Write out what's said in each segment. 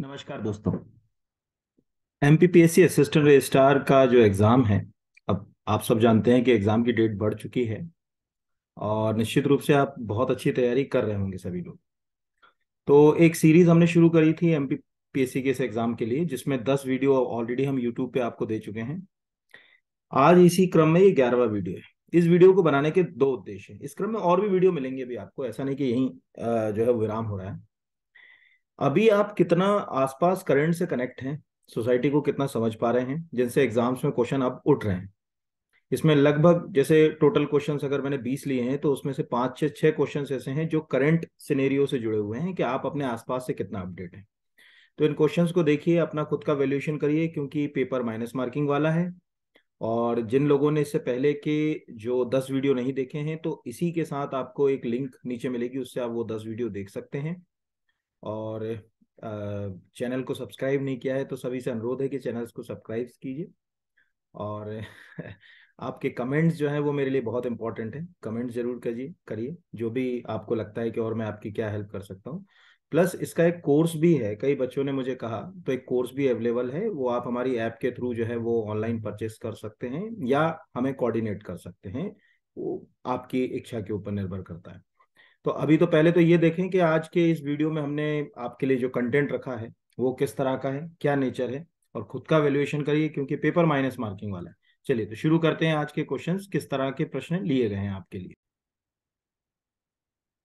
नमस्कार दोस्तों MPPSC assistant registrar का जो एग्ज़ाम है अब आप सब जानते हैं कि एग्ज़ाम की डेट बढ़ चुकी है और निश्चित रूप से आप बहुत अच्छी तैयारी कर रहे होंगे सभी लोग तो एक सीरीज़ हमने शुरू करी थी एम के इस एग्ज़ाम के लिए जिसमें दस वीडियो ऑलरेडी हम यूट्यूब पे आपको दे चुके हैं आज इसी क्रम में ये ग्यारहवा वीडियो है इस वीडियो को बनाने के दो उद्देश्य हैं इस क्रम में और भी वीडियो मिलेंगे अभी आपको ऐसा नहीं कि यही जो है विराम हो रहा है अभी आप कितना आसपास करंट से कनेक्ट हैं सोसाइटी को कितना समझ पा रहे हैं जिनसे एग्जाम्स में क्वेश्चन आप उठ रहे हैं इसमें लगभग जैसे टोटल क्वेश्चंस अगर मैंने 20 लिए हैं तो उसमें से पांच से छह क्वेश्चंस ऐसे हैं जो करंट सिनेरियो से जुड़े हुए हैं कि आप अपने आसपास से कितना अपडेट हैं तो इन क्वेश्चंस को देखिए अपना खुद का वैल्यूएशन करिए क्योंकि पेपर माइनस मार्किंग वाला है और जिन लोगों ने इससे पहले के जो दस वीडियो नहीं देखे हैं तो इसी के साथ आपको एक लिंक नीचे मिलेगी उससे आप वो दस वीडियो देख सकते हैं और चैनल को सब्सक्राइब नहीं किया है तो सभी से अनुरोध है कि चैनल्स को सब्सक्राइब कीजिए और आपके कमेंट्स जो हैं वो मेरे लिए बहुत इंपॉर्टेंट है कमेंट जरूर करिए करिए जो भी आपको लगता है कि और मैं आपकी क्या हेल्प कर सकता हूँ प्लस इसका एक कोर्स भी है कई बच्चों ने मुझे कहा तो एक कोर्स भी अवेलेबल है वो आप हमारी ऐप के थ्रू जो है वो ऑनलाइन परचेस कर सकते हैं या हमें कोऑर्डिनेट कर सकते हैं वो आपकी इच्छा के ऊपर निर्भर करता है तो अभी तो पहले तो ये देखें कि आज के इस वीडियो में हमने आपके लिए जो कंटेंट रखा है वो किस तरह का है क्या नेचर है और खुद का वैल्यूएशन करिए क्योंकि पेपर माइनस मार्किंग वाला है चलिए तो शुरू करते हैं आज के क्वेश्चन किस तरह के प्रश्न लिए गए हैं आपके लिए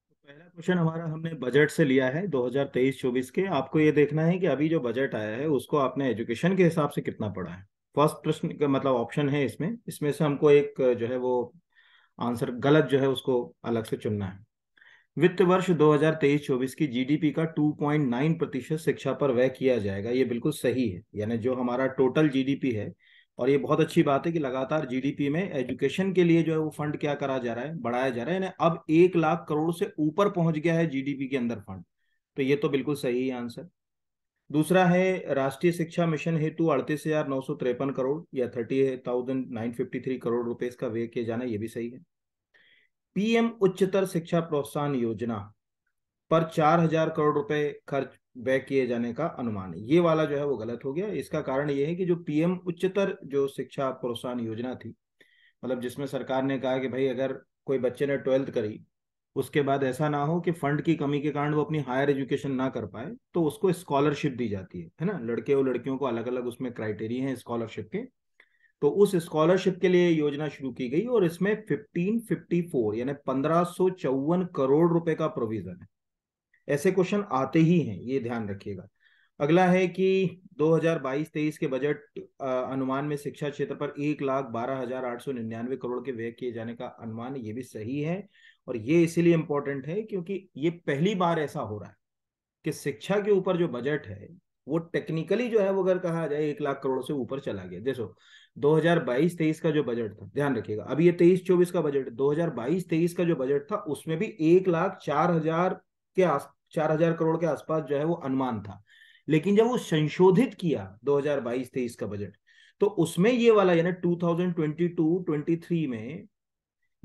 तो पहला क्वेश्चन हमारा हमने बजट से लिया है 2023-24 के आपको ये देखना है कि अभी जो बजट आया है उसको आपने एजुकेशन के हिसाब से कितना पढ़ा है फर्स्ट प्रश्न का मतलब ऑप्शन है इसमें इसमें से हमको एक जो है वो आंसर गलत जो है उसको अलग से चुनना है वित्त वर्ष 2023-24 की जीडीपी का 2.9 प्रतिशत शिक्षा पर व्यय किया जाएगा ये बिल्कुल सही है यानी जो हमारा टोटल जीडीपी है और ये बहुत अच्छी बात है कि लगातार जीडीपी में एजुकेशन के लिए जो है वो फंड क्या करा जा रहा है बढ़ाया जा रहा है यानी अब एक लाख करोड़ से ऊपर पहुंच गया है जीडीपी के अंदर फंड तो ये तो बिल्कुल सही आंसर दूसरा है राष्ट्रीय शिक्षा मिशन हेतु अड़तीस हजार नौ सौ करोड़ या thirty thousand nine fifty three crore रुपए इसका व्यय किया जाना ये भी सही है पीएम उच्चतर शिक्षा प्रोत्साहन योजना पर चार हजार करोड़ रुपए खर्च व्यय किए जाने का अनुमान है ये वाला जो है वो गलत हो गया इसका कारण ये है कि जो पीएम उच्चतर जो शिक्षा प्रोत्साहन योजना थी मतलब जिसमें सरकार ने कहा कि भाई अगर कोई बच्चे ने ट्वेल्थ करी उसके बाद ऐसा ना हो कि फंड की कमी के कारण वो अपनी हायर एजुकेशन ना कर पाए तो उसको स्कॉलरशिप दी जाती है है ना लड़के और लड़कियों को अलग अलग उसमें क्राइटेरिया है स्कॉलरशिप के तो उस स्कॉलरशिप के लिए योजना शुरू की गई और इसमें 1554 यानी पंद्रह करोड़ रुपए का प्रोविजन है ऐसे क्वेश्चन आते ही हैं ये ध्यान रखिएगा अगला है कि 2022-23 के बजट अनुमान में शिक्षा क्षेत्र पर एक लाख बारह हजार आठ सौ निन्यानवे करोड़ के व्यय किए जाने का अनुमान ये भी सही है और ये इसीलिए इम्पोर्टेंट है क्योंकि ये पहली बार ऐसा हो रहा है कि शिक्षा के ऊपर जो बजट है वो टेक्निकली जो है वो अगर कहा जाए एक लाख करोड़ से ऊपर चला गया देखो 2022-23 का जो बजट था ध्यान रखिएगा अब ये 23-24 का बजट 2022-23 का जो बजट था उसमें भी एक लाख चार हजार के आस चार हजार करोड़ के आसपास जो है वो अनुमान था लेकिन जब वो संशोधित किया 2022-23 का बजट तो उसमें ये वाला यानी 2022-23 में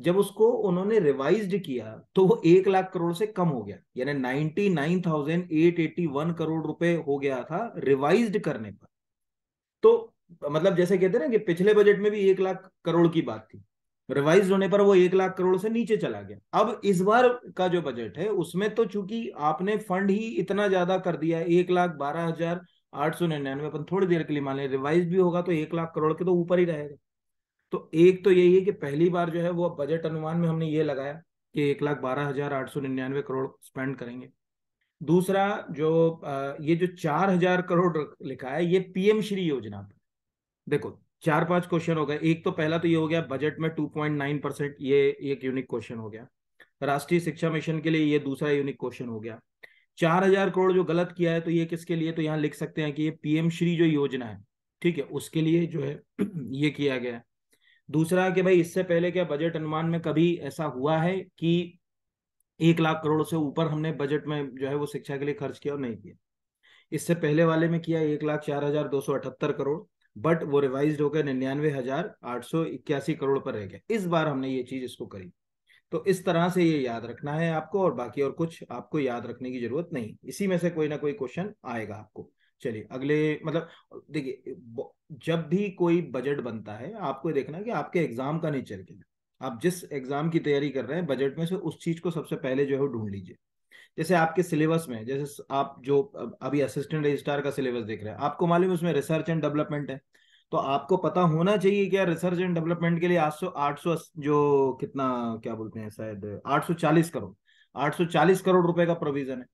जब उसको उन्होंने रिवाइज किया तो वो एक लाख करोड़ से कम हो गया यानी ninety nine thousand eight eighty one crore रुपए हो गया था रिवाइज करने पर तो मतलब जैसे कहते हैं ना कि पिछले बजट में भी एक लाख करोड़ की बात थी रिवाइज होने पर वो एक लाख करोड़ से नीचे चला गया अब इस बार का जो बजट है उसमें तो चूंकि आपने फंड ही इतना ज्यादा कर दिया एक लाख बारह हजार आठ सौ निन्यानवे अपन थोड़ी देर के लिए मान लें रिवाइज भी होगा तो एक लाख करोड़ के तो ऊपर ही रहेगा तो एक तो यही है कि पहली बार जो है वो बजट अनुमान में हमने ये लगाया कि एक लाख बारह हजार आठ सौ निन्यानवे करोड़ स्पेंड करेंगे दूसरा जो ये जो चार हजार करोड़ लिखा है ये पीएम श्री योजना पर देखो चार पांच क्वेश्चन हो गए एक तो पहला तो ये हो गया बजट में 2.9 परसेंट ये एक यूनिक क्वेश्चन हो गया राष्ट्रीय शिक्षा मिशन के लिए ये दूसरा यूनिक क्वेश्चन हो गया चार हजार करोड़ जो गलत किया है तो ये किसके लिए तो यहाँ लिख सकते हैं कि ये पीएम श्री जो योजना है ठीक है उसके लिए जो है ये किया गया है दूसरा कि भाई इससे पहले क्या बजट अनुमान में कभी ऐसा हुआ है कि एक लाख करोड़ से ऊपर हमने बजट में जो है वो शिक्षा के लिए खर्च किया और नहीं किया इससे पहले वाले में किया एक लाख चार हजार दो सौ अठहत्तर करोड़ बट वो रिवाइज होकर निन्यानवे हजार आठ सौ इक्यासी करोड़ पर रह गया इस बार हमने ये चीज इसको करी तो इस तरह से ये याद रखना है आपको और बाकी और कुछ आपको याद रखने की जरूरत नहीं इसी में से कोई ना कोई क्वेश्चन आएगा आपको चलिए अगले मतलब देखिए जब भी कोई बजट बनता है आपको देखना कि आपके एग्जाम का नहीं चल गया आप जिस एग्जाम की तैयारी कर रहे हैं बजट में से उस चीज को सबसे पहले जो है ढूंढ लीजिए जैसे आपके सिलेबस में जैसे आप जो अभी असिस्टेंट रजिस्ट्रार का सिलेबस देख रहे हैं आपको मालूम है उसमें रिसर्च एंड डेवलपमेंट है तो आपको पता होना चाहिए क्या रिसर्च एंड डेवलपमेंट के लिए आठ सौ आठ सौ जो कितना क्या बोलते हैं शायद आठ सौ चालीस करोड़ आठ सौ चालीस करोड़ रुपए का प्रोविजन है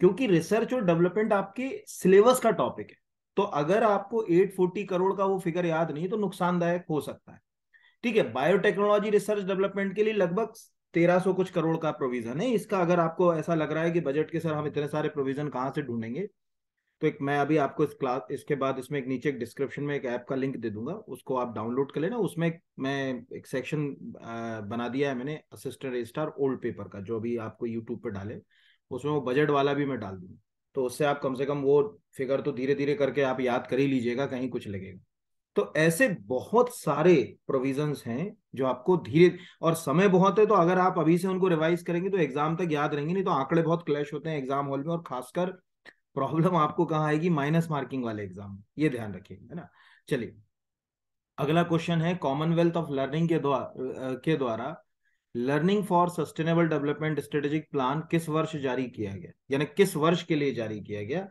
क्योंकि रिसर्च और डेवलपमेंट आपके सिलेबस का टॉपिक है तो अगर आपको एट फोर्टी करोड़ का वो फिगर याद नहीं तो नुकसानदायक हो सकता है ठीक है बायोटेक्नोलॉजी रिसर्च डेवलपमेंट के लिए लगभग तेरह सौ कुछ करोड़ का प्रोविजन है इसका अगर आपको ऐसा लग रहा है कि बजट के सर हम इतने सारे प्रोविजन कहाँ से ढूंढेंगे तो एक मैं अभी आपको इस क्लास इसके बाद इसमें एक नीचे एक डिस्क्रिप्शन में एक ऐप का लिंक दे दूंगा उसको आप डाउनलोड कर लेना उसमें एक, मैं एक सेक्शन बना दिया है मैंने असिस्टेंट रजिस्ट्रार ओल्ड पेपर का जो अभी आपको यूट्यूब पर डाले उसमें वो बजट वाला भी मैं डाल दूंगा तो उससे आप कम से कम वो फिगर तो धीरे धीरे करके आप याद कर ही लीजिएगा कहीं कुछ लगेगा तो ऐसे बहुत सारे प्रोविजंस हैं जो आपको धीरे और समय बहुत है तो अगर आप अभी से उनको रिवाइज करेंगे तो एग्जाम तक याद रहेंगे नहीं तो आंकड़े बहुत क्लैश होते हैं एग्जाम हॉल में और खासकर प्रॉब्लम आपको कहाँ आएगी माइनस मार्किंग वाले एग्जाम ये ध्यान रखिए है ना चलिए अगला क्वेश्चन है कॉमनवेल्थ ऑफ लर्निंग के द्वारा के द्वारा learning for sustainable development strategic plan किस वर्ष जारी किया गया यानी किस वर्ष के लिए जारी किया गया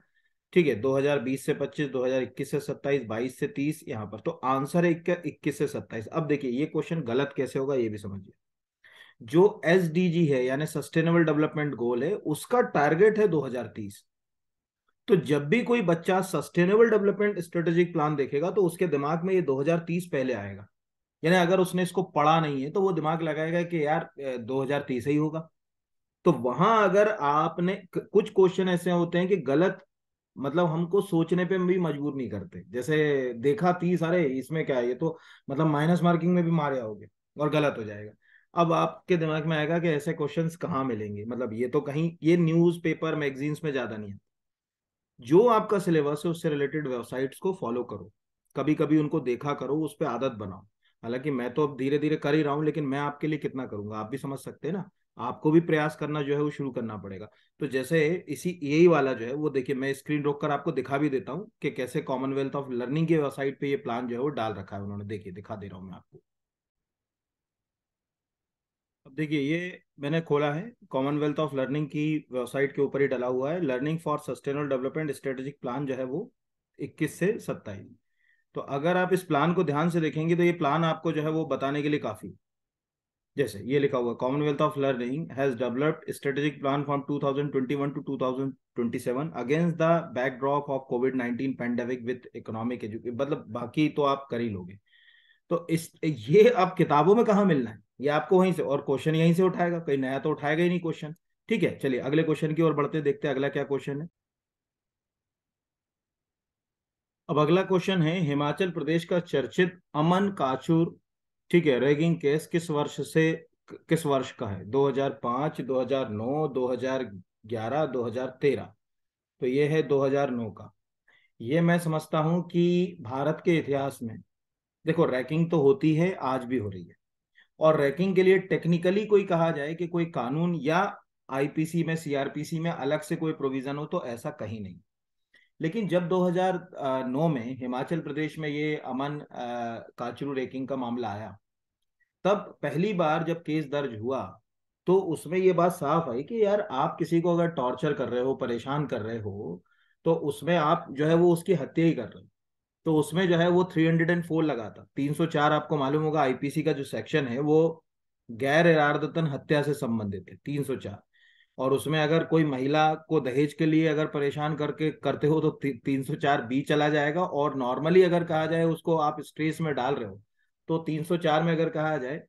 ठीक है 2020 से 25 2021 से 27 22 से 30 यहाँ पर तो आंसर है इक्कीस से 27 अब देखिए ये क्वेश्चन गलत कैसे होगा ये भी समझिए जो एस है यानी सस्टेनेबल डेवलपमेंट गोल है उसका टारगेट है 2030 तो जब भी कोई बच्चा सस्टेनेबल डेवलपमेंट स्ट्रेटेजिक प्लान देखेगा तो उसके दिमाग में ये 2030 पहले आएगा यानी अगर उसने इसको पढ़ा नहीं है तो वो दिमाग लगाएगा कि यार दो ही होगा तो वहां अगर आपने कुछ क्वेश्चन ऐसे होते हैं कि गलत मतलब हमको सोचने पे भी मजबूर नहीं करते जैसे देखा तीस अरे इसमें क्या है ये तो मतलब माइनस मार्किंग में भी मारे आओगे और गलत हो जाएगा अब आपके दिमाग में आएगा कि ऐसे क्वेश्चंस कहाँ मिलेंगे मतलब ये तो कहीं ये न्यूज पेपर मैगजीन्स में ज्यादा नहीं है जो आपका सिलेबस है उससे रिलेटेड वेबसाइट्स को फॉलो करो कभी कभी उनको देखा करो उस पर आदत बनाओ हालांकि मैं तो अब धीरे धीरे कर ही रहा हूँ लेकिन मैं आपके लिए कितना करूंगा आप भी समझ सकते हैं ना आपको भी प्रयास करना जो है वो शुरू करना पड़ेगा तो जैसे इसी यही वाला जो है वो देखिए मैं स्क्रीन रोक कर आपको दिखा भी देता हूँ कि कैसे कॉमनवेल्थ ऑफ लर्निंग की वेबसाइट पे ये प्लान जो है वो डाल रखा है उन्होंने देखिए दिखा दे रहा हूँ मैं आपको अब देखिए ये मैंने खोला है कॉमनवेल्थ ऑफ लर्निंग की वेबसाइट के ऊपर ही डला हुआ है learning for sustainable development strategic plan जो है वो इक्कीस से सत्ताईस तो अगर आप इस प्लान को ध्यान से देखेंगे तो ये प्लान आपको जो है वो बताने के लिए काफ़ी जैसे ये लिखा हुआ Commonwealth of learning has developed strategic plan from 2021 to 2027 against the backdrop of COVID 19 pandemic with economic education मतलब बाकी तो आप कर ही लोगे तो इस ये आप किताबों में कहा मिलना है ये आपको वहीं से और क्वेश्चन यहीं से उठाएगा कोई नया तो उठाएगा ही नहीं क्वेश्चन ठीक है चलिए अगले क्वेश्चन की ओर बढ़ते देखते हैं अगला क्या क्वेश्चन है अब अगला क्वेश्चन है हिमाचल प्रदेश का चर्चित अमन काचूर ठीक है रैगिंग केस किस वर्ष से किस वर्ष का है 2005 2009 2011 2013 तो ये है 2009 का ये मैं समझता हूं कि भारत के इतिहास में देखो रैकिंग तो होती है आज भी हो रही है और रैकिंग के लिए टेक्निकली कोई कहा जाए कि कोई कानून या आईपीसी में सीआरपीसी में अलग से कोई प्रोविजन हो तो ऐसा कहीं नहीं लेकिन जब 2009 में हिमाचल प्रदेश में ये अमन काचरू रेकिंग का मामला आया तब पहली बार जब केस दर्ज हुआ तो उसमें ये बात साफ आई कि यार आप किसी को अगर टॉर्चर कर रहे हो परेशान कर रहे हो तो उसमें आप जो है वो उसकी हत्या ही कर रहे हो तो उसमें जो है वो 304 लगा था 304 आपको मालूम होगा आईपीसी का जो सेक्शन है वो गैर इरादतन हत्या से संबंधित है 304 और उसमें अगर कोई महिला को दहेज के लिए अगर परेशान करके करते हो तो तीन सौ चार बी चला जाएगा और नॉर्मली अगर कहा जाए उसको आप स्ट्रेस में डाल रहे हो तो तीन सौ चार में अगर कहा जाए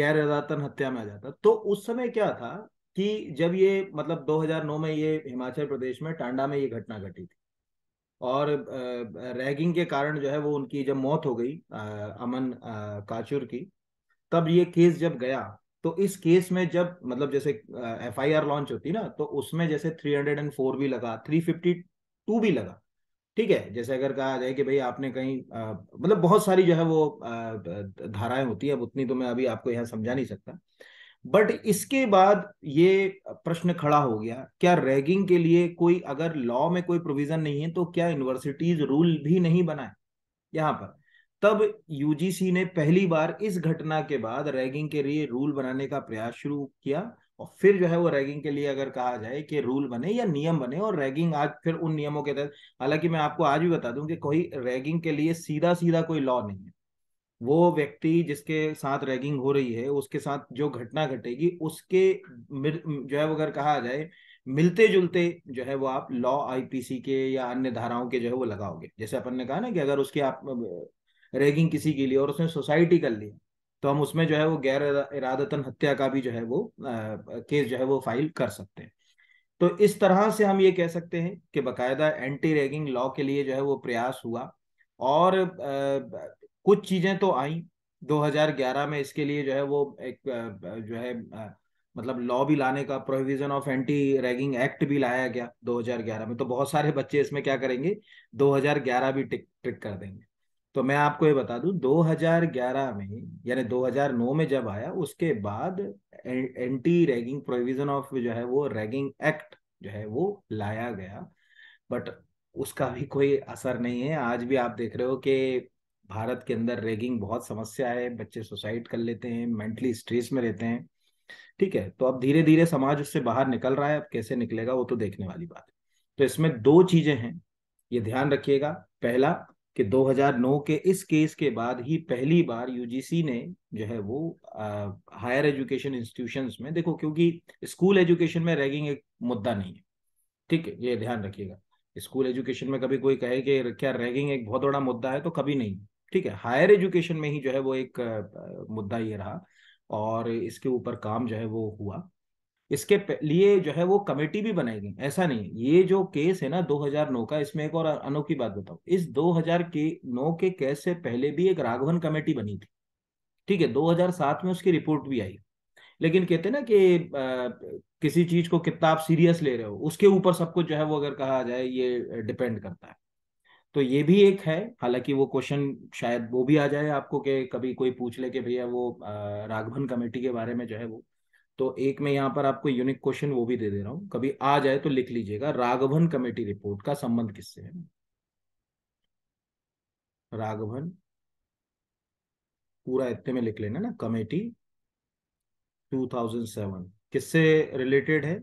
गैर रजातन हत्या में आ जाता तो उस समय क्या था कि जब ये मतलब 2009 में ये हिमाचल प्रदेश में टांडा में ये घटना घटी थी और रैगिंग के कारण जो है वो उनकी जब मौत हो गई अमन काचुर की तब ये केस जब गया तो इस केस में जब मतलब जैसे एफ आई आर लॉन्च होती ना तो उसमें जैसे फोर भी लगा टू भी लगा ठीक है जैसे अगर कहा जाए कि भाई आपने कहीं आ, मतलब बहुत सारी जो है वो धाराएं होती है अब उतनी तो मैं अभी आपको यहाँ समझा नहीं सकता बट इसके बाद ये प्रश्न खड़ा हो गया क्या रैगिंग के लिए कोई अगर लॉ में कोई प्रोविजन नहीं है तो क्या यूनिवर्सिटीज रूल भी नहीं बनाए यहाँ पर तब यूजीसी ने पहली बार इस घटना के बाद रैगिंग के लिए रूल बनाने का प्रयास शुरू किया और फिर जो है वो रैगिंग के लिए अगर कहा जाए कि रूल बने या नियम बने और रैगिंग आज फिर उन नियमों के तहत हालांकि मैं आपको आज भी बता दूं कि कोई रैगिंग के लिए सीधा सीधा कोई लॉ नहीं है वो व्यक्ति जिसके साथ रैगिंग हो रही है उसके साथ जो घटना घटेगी उसके जो है वो अगर कहा जाए मिलते जुलते जो है वो आप लॉ आईपीसी के या अन्य धाराओं के जो है वो लगाओगे जैसे अपन ने कहा ना कि अगर उसके आप रैगिंग किसी के लिए और उसने सोसाइटी कर ली तो हम उसमें जो है वो गैर इरादतन हत्या का भी जो है वो केस जो है वो फाइल कर सकते हैं तो इस तरह से हम ये कह सकते हैं कि बकायदा एंटी रैगिंग लॉ के लिए जो है वो प्रयास हुआ और आ, कुछ चीज़ें तो आई 2011 में इसके लिए जो है वो एक जो है मतलब लॉ भी लाने का provision of anti ragging act भी लाया गया 2011 में तो बहुत सारे बच्चे इसमें क्या करेंगे 2011 भी टिक ट्रिक कर देंगे तो मैं आपको ये बता दूं 2011 में यानी 2009 में जब आया उसके बाद एंटी रैगिंग प्रोविजन ऑफ जो है वो रैगिंग एक्ट जो है वो लाया गया बट उसका भी कोई असर नहीं है आज भी आप देख रहे हो कि भारत के अंदर रैगिंग बहुत समस्या है बच्चे सुसाइड कर लेते हैं मेंटली स्ट्रेस में रहते हैं ठीक है तो अब धीरे धीरे समाज उससे बाहर निकल रहा है अब कैसे निकलेगा वो तो देखने वाली बात है तो इसमें दो चीजें हैं ये ध्यान रखिएगा पहला कि 2009 के इस केस के बाद ही पहली बार यूजीसी ने जो है वो हायर एजुकेशन इंस्टीट्यूशंस में देखो क्योंकि स्कूल एजुकेशन में रैगिंग एक मुद्दा नहीं है ठीक है ये ध्यान रखिएगा स्कूल एजुकेशन में कभी कोई कहे कि क्या रैगिंग एक बहुत बड़ा मुद्दा है तो कभी नहीं ठीक है हायर एजुकेशन में ही जो है वो एक मुद्दा ये रहा और इसके ऊपर काम जो है वो हुआ इसके लिए जो है वो कमेटी भी बनाई गई ऐसा नहीं है ये जो केस है ना 2009 का इसमें एक और अनोखी बात बताओ इस 2000 के नौ के केस से पहले भी एक राघवन कमेटी बनी थी ठीक है 2007 में उसकी रिपोर्ट भी आई लेकिन कहते ना कि आ, किसी चीज को कितना आप सीरियस ले रहे हो उसके ऊपर सब कुछ जो है वो अगर कहा जाए ये डिपेंड करता है तो ये भी एक है हालांकि वो क्वेश्चन शायद वो भी आ जाए आपको कि कभी कोई पूछ ले कि भैया वो राघवन कमेटी के बारे में जो है वो तो एक में यहाँ पर आपको यूनिक क्वेश्चन वो भी दे दे रहा हूँ कभी आ जाए तो लिख लीजिएगा राघवन कमेटी रिपोर्ट का संबंध किससे है राघवन पूरा इतने में लिख लेना ना कमेटी 2007 किससे रिलेटेड है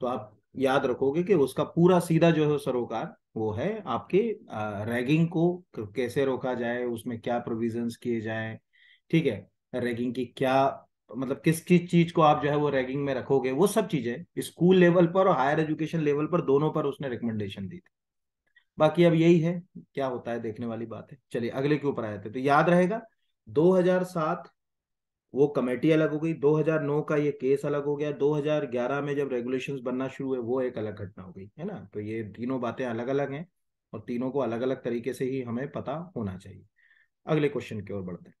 तो आप याद रखोगे कि उसका पूरा सीधा जो है सरोकार वो है आपके रैगिंग को कैसे रोका जाए उसमें क्या प्रोविजंस किए जाए ठीक है रैगिंग की क्या मतलब किस किस चीज को आप जो है वो रैगिंग में रखोगे वो सब चीजें स्कूल लेवल पर और हायर एजुकेशन लेवल पर दोनों पर उसने रिकमेंडेशन दी थी बाकी अब यही है क्या होता है देखने वाली बात है चलिए अगले के ऊपर आए थे तो याद रहेगा 2007 वो कमेटी अलग हो गई 2009 का ये केस अलग हो गया 2011 में जब रेगुलेशन बनना शुरू हुए वो एक अलग घटना हो गई है ना तो ये तीनों बातें अलग अलग हैं और तीनों को अलग अलग तरीके से ही हमें पता होना चाहिए अगले क्वेश्चन की ओर बढ़ते हैं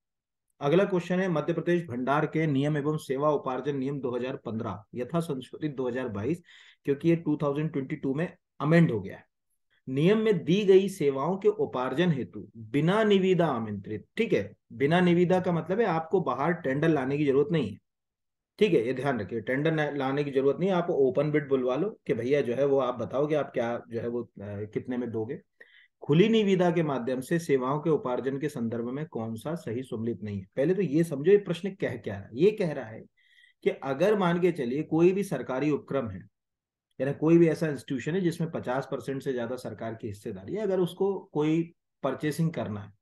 अगला क्वेश्चन है मध्य प्रदेश भंडार के नियम एवं सेवा उपार्जन नियम 2015 यथा संशोधित 2022 क्योंकि ये 2022 में अमेंड हो गया है नियम में दी गई सेवाओं के उपार्जन हेतु बिना निविदा आमंत्रित ठीक है बिना निविदा का मतलब है आपको बाहर टेंडर लाने की जरूरत नहीं है ठीक है ये ध्यान रखिए टेंडर लाने की जरूरत नहीं है आप ओपन बिट बुलवा लो कि भैया जो है वो आप बताओगे आप क्या जो है वो कितने में दोगे खुली निविदा के माध्यम से सेवाओं के उपार्जन के संदर्भ में कौन सा सही सम्मिलित नहीं है पहले तो ये समझो ये प्रश्न कह क्या रहा है ये कह रहा है कि अगर मान के चलिए कोई भी सरकारी उपक्रम है यानी कोई भी ऐसा इंस्टीट्यूशन है जिसमें पचास परसेंट से ज्यादा सरकार की हिस्सेदारी है अगर उसको कोई परचेसिंग करना है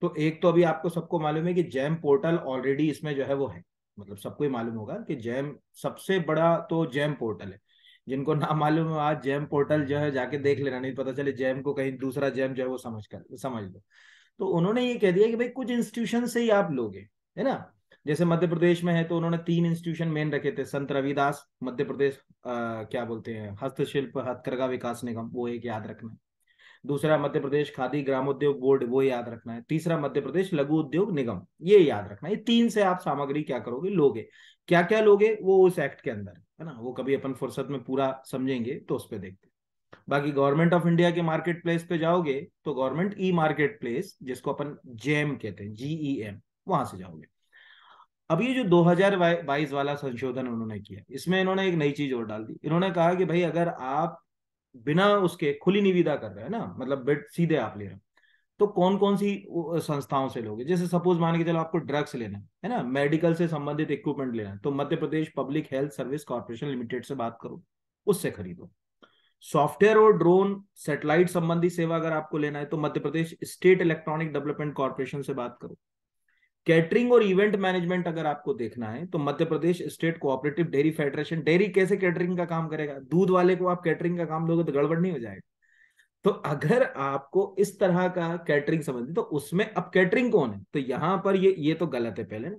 तो एक तो अभी आपको सबको मालूम है कि जैम पोर्टल ऑलरेडी इसमें जो है वो है मतलब सबको ही मालूम होगा कि जैम सबसे बड़ा तो जैम पोर्टल है जिनको ना मालूम हो आज जैम पोर्टल जो है जाके देख लेना नहीं पता चले जैम को कहीं दूसरा जैम जो है वो समझ कर समझ लो तो उन्होंने ये कह दिया कि भाई कुछ इंस्टीट्यूशन से ही आप लोगे है ना जैसे मध्य प्रदेश में है तो उन्होंने तीन इंस्टीट्यूशन मेन रखे थे संत रविदास मध्य प्रदेश आ, क्या बोलते हैं हस्तशिल्प हथकरघा विकास निगम वो एक याद रखना है दूसरा मध्य प्रदेश खादी ग्रामोद्योग बोर्ड वो याद रखना है तीसरा मध्य प्रदेश लघु उद्योग निगम ये याद रखना है तीन से आप सामग्री क्या करोगे लोगे क्या क्या लोगे वो उस एक्ट के अंदर है ना वो कभी अपन फुर्सत में पूरा समझेंगे तो उस पर देखते बाकी गवर्नमेंट ऑफ इंडिया के मार्केट प्लेस पे जाओगे तो गवर्नमेंट ई मार्केट प्लेस जिसको अपन जेम कहते हैं जीई एम वहां से जाओगे अब ये जो 2022 वाला संशोधन उन्होंने किया इसमें इन्होंने एक नई चीज और डाल दी इन्होंने कहा कि भाई अगर आप बिना उसके खुली निविदा कर रहे हैं ना मतलब सीधे आप ले रहे हो तो कौन कौन सी संस्थाओं से लोगे जैसे सपोज मान के चलो आपको ड्रग्स लेना है ना मेडिकल से संबंधित इक्विपमेंट लेना है तो Madhya Pradesh public health service corporation limited से बात करो उससे खरीदो सॉफ्टवेयर और ड्रोन सेटेलाइट संबंधी सेवा अगर आपको लेना है तो Madhya Pradesh state electronic development corporation से बात करो कैटरिंग और इवेंट मैनेजमेंट अगर आपको देखना है तो Madhya Pradesh state cooperative dairy federation dairy कैसे कैटरिंग का काम करेगा दूध वाले को आप कैटरिंग का काम दोगे तो गड़बड़ नहीं हो जाएगा तो अगर आपको इस तरह का कैटरिंग समझ तो उसमें अब कैटरिंग कौन है तो यहां पर ये ये तो गलत है पहले ना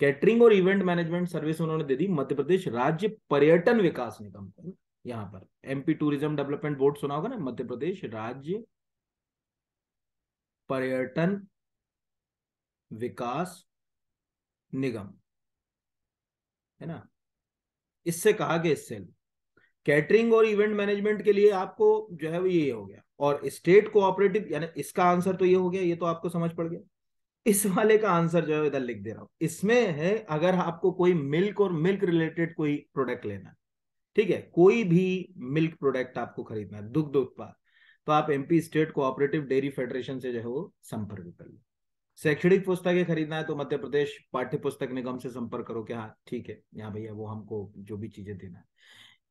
कैटरिंग और इवेंट मैनेजमेंट सर्विस उन्होंने दे दी मध्य प्रदेश राज्य पर्यटन विकास निगम को यहाँ पर एमपी टूरिज्म डेवलपमेंट बोर्ड सुना होगा ना मध्य प्रदेश राज्य पर्यटन विकास निगम है ना इससे कहा गया इससे कैटरिंग और इवेंट मैनेजमेंट के लिए आपको जो है वो ये हो गया और स्टेट कोऑपरेटिव यानी इसका आंसर तो ये हो गया ये तो आपको समझ पड़ गया इस वाले का आंसर जो है इधर लिख दे रहा हूं इसमें है अगर आपको कोई मिल्क और मिल्क रिलेटेड कोई प्रोडक्ट लेना ठीक है कोई भी मिल्क प्रोडक्ट आपको खरीदना है दुग्ध उत्पाद तो आप MP state cooperative dairy federation से जो है वो संपर्क कर लो शैक्षणिक पुस्तकें खरीदना है तो मध्य प्रदेश पाठ्य पुस्तक निगम से संपर्क करो क्या हाँ ठीक है यहाँ भैया वो हमको जो भी चीजें देना है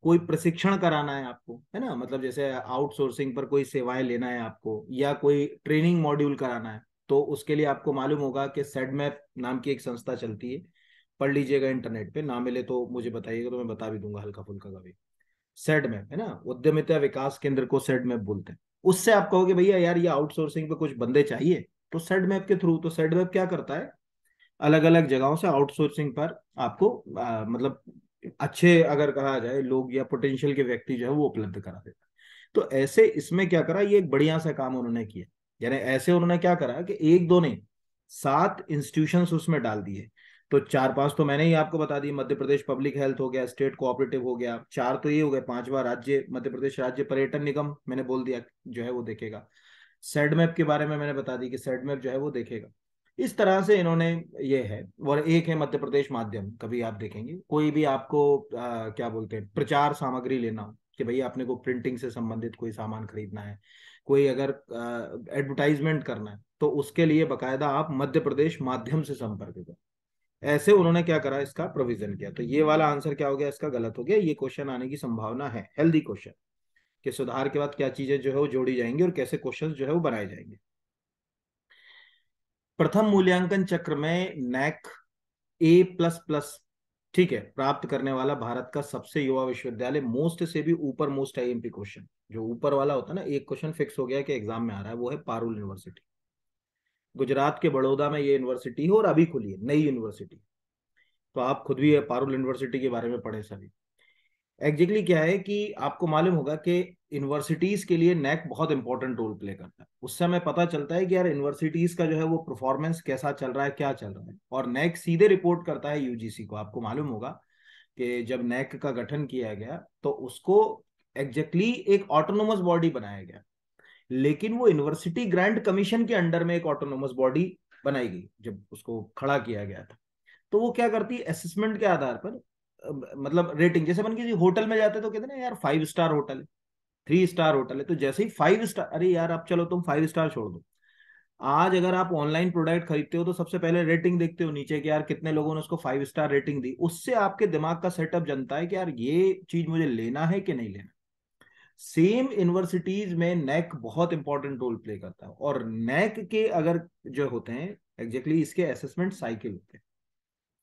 कोई प्रशिक्षण कराना है आपको है ना मतलब जैसे आउटसोर्सिंग पर कोई सेवाएं लेना है आपको या कोई ट्रेनिंग मॉड्यूल कराना है तो उसके लिए आपको मालूम होगा कि सेडमैप नाम की एक संस्था चलती है पढ़ लीजिएगा इंटरनेट पे ना मिले तो मुझे बताइएगा तो मैं बता भी दूंगा हल्का फुल्का कभी सेडमैप है ना उद्यमिता विकास केंद्र को सेडमैप बोलते हैं उससे आप कहोगे भैया यार ये आउटसोर्सिंग पे कुछ बंदे चाहिए तो सेडमैप के थ्रू तो सेडमैप क्या करता है अलग अलग जगहों से आउटसोर्सिंग पर आपको आ, मतलब अच्छे अगर कहा जाए लोग या पोटेंशियल के व्यक्ति जो है वो उपलब्ध करा देता तो ऐसे इसमें क्या करा ये एक बढ़िया सा काम उन्होंने किया यानी ऐसे उन्होंने क्या करा कि एक दो ने सात इंस्टीट्यूशन उसमें डाल दिए तो चार पांच तो मैंने ही आपको बता दी मध्य प्रदेश पब्लिक हेल्थ हो गया स्टेट कोऑपरेटिव हो गया चार तो ये हो गया पांचवा राज्य मध्य प्रदेश राज्य पर्यटन निगम मैंने बोल दिया जो है वो देखेगा सेडमेप के बारे में मैंने बता दी कि सेडमैप जो है वो देखेगा इस तरह से इन्होंने ये है और एक है मध्य प्रदेश माध्यम कभी आप देखेंगे कोई भी आपको आ, क्या बोलते हैं प्रचार सामग्री लेना हो कि भाई आपने को प्रिंटिंग से संबंधित कोई सामान खरीदना है कोई अगर एडवर्टाइजमेंट करना है तो उसके लिए बकायदा आप मध्य प्रदेश माध्यम से संपर्क करें ऐसे उन्होंने क्या करा इसका प्रोविजन किया तो ये वाला आंसर क्या हो गया इसका गलत हो गया ये क्वेश्चन आने की संभावना है हेल्दी क्वेश्चन कि सुधार के बाद क्या चीजें जो है वो जोड़ी जाएंगी और कैसे क्वेश्चन जो है वो बनाए जाएंगे प्रथम मूल्यांकन चक्र में नैक ए प्लस प्लस ठीक है प्राप्त करने वाला भारत का सबसे युवा विश्वविद्यालय मोस्ट से भी ऊपर मोस्ट आईएमपी क्वेश्चन जो ऊपर वाला होता है ना एक क्वेश्चन फिक्स हो गया कि एग्जाम में आ रहा है वो है पारुल यूनिवर्सिटी गुजरात के बड़ौदा में ये यूनिवर्सिटी है और अभी खुली है नई यूनिवर्सिटी तो आप खुद भी पारुल यूनिवर्सिटी के बारे में पढ़े सभी एग्जैक्टली exactly क्या है कि आपको मालूम होगा कि यूनिवर्सिटीज के लिए नैक बहुत इंपॉर्टेंट रोल प्ले करता है उससे हमें पता चलता है कि यार यूनिवर्सिटीज का जो है वो परफॉर्मेंस कैसा चल रहा है क्या चल रहा है और नैक सीधे रिपोर्ट करता है यूजीसी को आपको मालूम होगा कि जब नैक का गठन किया गया तो उसको एग्जैक्टली exactly एक ऑटोनोमस बॉडी बनाया गया लेकिन वो यूनिवर्सिटी ग्रांट कमीशन के अंडर में एक ऑटोनोमस बॉडी बनाई गई जब उसको खड़ा किया गया था तो वो क्या करती है असेसमेंट के आधार पर मतलब रेटिंग जैसे मन किसी होटल में जाते तो कहते ना यार फाइव स्टार होटल है थ्री स्टार होटल है तो जैसे ही फाइव स्टार अरे यार आप चलो तुम फाइव स्टार छोड़ दो आज अगर आप ऑनलाइन प्रोडक्ट खरीदते हो तो सबसे पहले रेटिंग देखते हो नीचे कि यार कितने लोगों ने उसको फाइव स्टार रेटिंग दी उससे आपके दिमाग का सेटअप जनता है कि यार ये चीज मुझे लेना है कि नहीं लेना सेम यूनिवर्सिटीज में नेक बहुत इंपॉर्टेंट रोल प्ले करता है और नेक के अगर जो होते हैं एग्जैक्टली exactly इसके असेसमेंट साइकिल होते हैं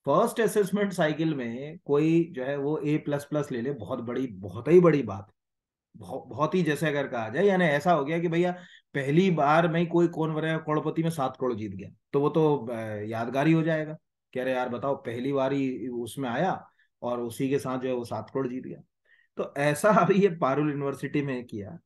फर्स्ट असेसमेंट साइकिल में कोई जो है वो ए प्लस प्लस ले ले बहुत बड़ी बहुत ही बड़ी बात बहुत ही जैसे अगर कहा जाए यानी ऐसा हो गया कि भैया पहली बार में कोई कौन बनेगा करोड़पति में सात करोड़ जीत गया तो वो तो यादगार हो जाएगा कह रहे यार बताओ पहली बार ही उसमें आया और उसी के साथ जो है वो सात करोड़ जीत गया तो ऐसा अभी ये पारुल यूनिवर्सिटी में किया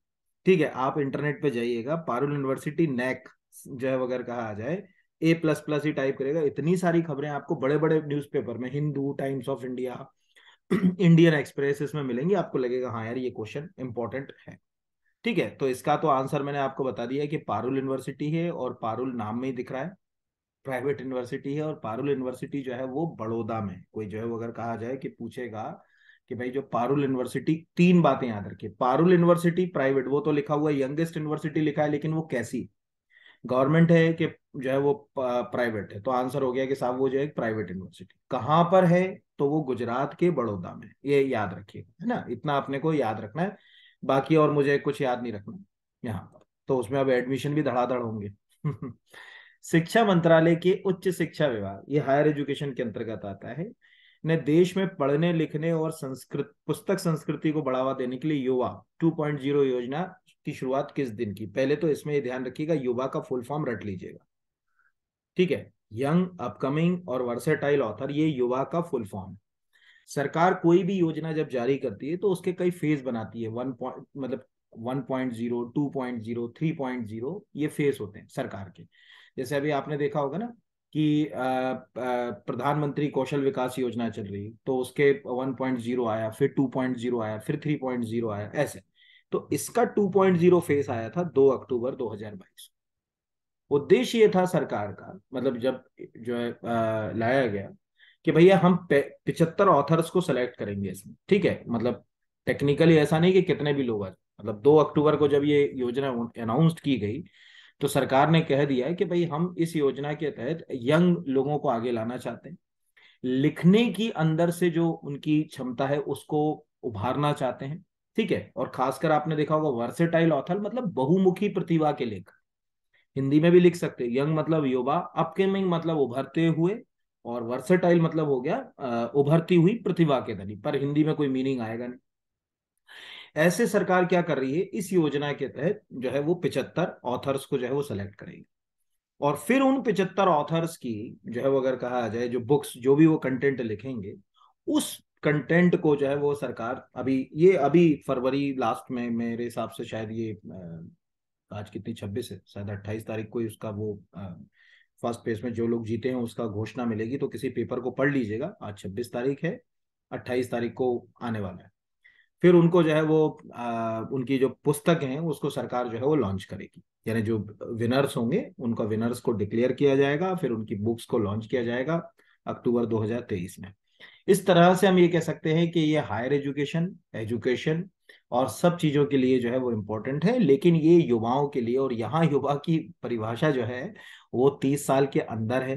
ठीक है आप इंटरनेट पे जाइएगा पारुल यूनिवर्सिटी नेक जो है अगर कहा जाए ए प्लस प्लस ही टाइप करेगा इतनी सारी खबरें आपको बड़े बड़े न्यूज़पेपर में Hindu Times of India Indian Express इसमें मिलेंगी आपको लगेगा हाँ यार ये क्वेश्चन इंपॉर्टेंट है ठीक है तो इसका तो आंसर मैंने आपको बता दिया है कि पारुल यूनिवर्सिटी है और पारुल नाम में ही दिख रहा है प्राइवेट यूनिवर्सिटी है और पारुल यूनिवर्सिटी जो है वो बड़ौदा में कोई जो है वो अगर कहा जाए कि पूछेगा कि भाई जो पारुल यूनिवर्सिटी तीन बातें याद रखिए पारुल यूनिवर्सिटी प्राइवेट वो तो लिखा हुआ है यंगेस्ट यूनिवर्सिटी लिखा है लेकिन वो कैसी गवर्नमेंट है कि जो है वो प्राइवेट है तो आंसर हो गया कि साहब वो जो है प्राइवेट यूनिवर्सिटी कहाँ पर है तो वो गुजरात के बड़ौदा में ये याद रखिएगा है ना इतना अपने को याद रखना है बाकी और मुझे कुछ याद नहीं रखना यहाँ पर तो उसमें अब एडमिशन भी धड़ाधड़ होंगे शिक्षा मंत्रालय के उच्च शिक्षा विभाग ये हायर एजुकेशन के अंतर्गत आता है ने देश में पढ़ने लिखने और संस्कृत पुस्तक संस्कृति को बढ़ावा देने के लिए युवा 2.0 योजना की शुरुआत किस दिन की पहले तो इसमें ध्यान रखिएगा युवा का फुल फॉर्म रट लीजिएगा ठीक है यंग अपकमिंग और वर्सेटाइल ऑथर ये युवा का फुल फॉर्म सरकार कोई भी योजना जब जारी करती है तो उसके कई फेज बनाती है वन पॉइंट मतलब one point zero two point zero three point zero ये फेज होते हैं सरकार के जैसे अभी आपने देखा होगा ना कि प्रधानमंत्री कौशल विकास योजना चल रही तो उसके 1.0 आया फिर 2.0 आया फिर 3.0 आया ऐसे तो इसका 2.0 फेस आया था 2 अक्टूबर 2022 उद्देश्य ये था सरकार का मतलब जब जो है लाया गया कि भैया हम पिछहत्तर ऑथर्स को सिलेक्ट करेंगे इसमें ठीक है मतलब टेक्निकली ऐसा नहीं कि कितने भी लोग मतलब दो अक्टूबर को जब ये योजना अनाउंस की गई तो सरकार ने कह दिया है कि भाई हम इस योजना के तहत यंग लोगों को आगे लाना चाहते हैं लिखने की अंदर से जो उनकी क्षमता है उसको उभारना चाहते हैं ठीक है और खासकर आपने देखा होगा वर्सेटाइल ऑथर मतलब बहुमुखी प्रतिभा के लेखक हिंदी में भी लिख सकते यंग मतलब युवा अपकेमिंग मतलब उभरते हुए और वर्सेटाइल मतलब हो गया उभरती हुई प्रतिभा के धनी पर हिंदी में कोई मीनिंग आएगा नहीं ऐसे सरकार क्या कर रही है इस योजना के तहत जो है वो पिचहत्तर ऑथर्स को जो है वो सेलेक्ट करेगी और फिर उन पिचहत्तर ऑथर्स की जो है वो अगर कहा जाए जो बुक्स जो भी वो कंटेंट लिखेंगे उस कंटेंट को जो है वो सरकार अभी ये अभी फरवरी लास्ट में मेरे हिसाब से शायद ये आज कितनी छब्बीस है शायद अट्ठाईस तारीख को ही उसका वो फर्स्ट पेज में जो लोग जीते हैं उसका घोषणा मिलेगी तो किसी पेपर को पढ़ लीजिएगा आज छब्बीस तारीख है अट्ठाईस तारीख को आने वाला है फिर उनको जो है वो आ, उनकी जो पुस्तक है उसको सरकार जो है वो लॉन्च करेगी यानी जो विनर्स होंगे उनका विनर्स को डिक्लेयर किया जाएगा फिर उनकी बुक्स को लॉन्च किया जाएगा अक्टूबर 2023 में इस तरह से हम ये कह सकते हैं कि ये हायर एजुकेशन एजुकेशन और सब चीजों के लिए जो है वो इम्पोर्टेंट है लेकिन ये युवाओं के लिए और यहाँ युवा की परिभाषा जो है वो तीस साल के अंदर है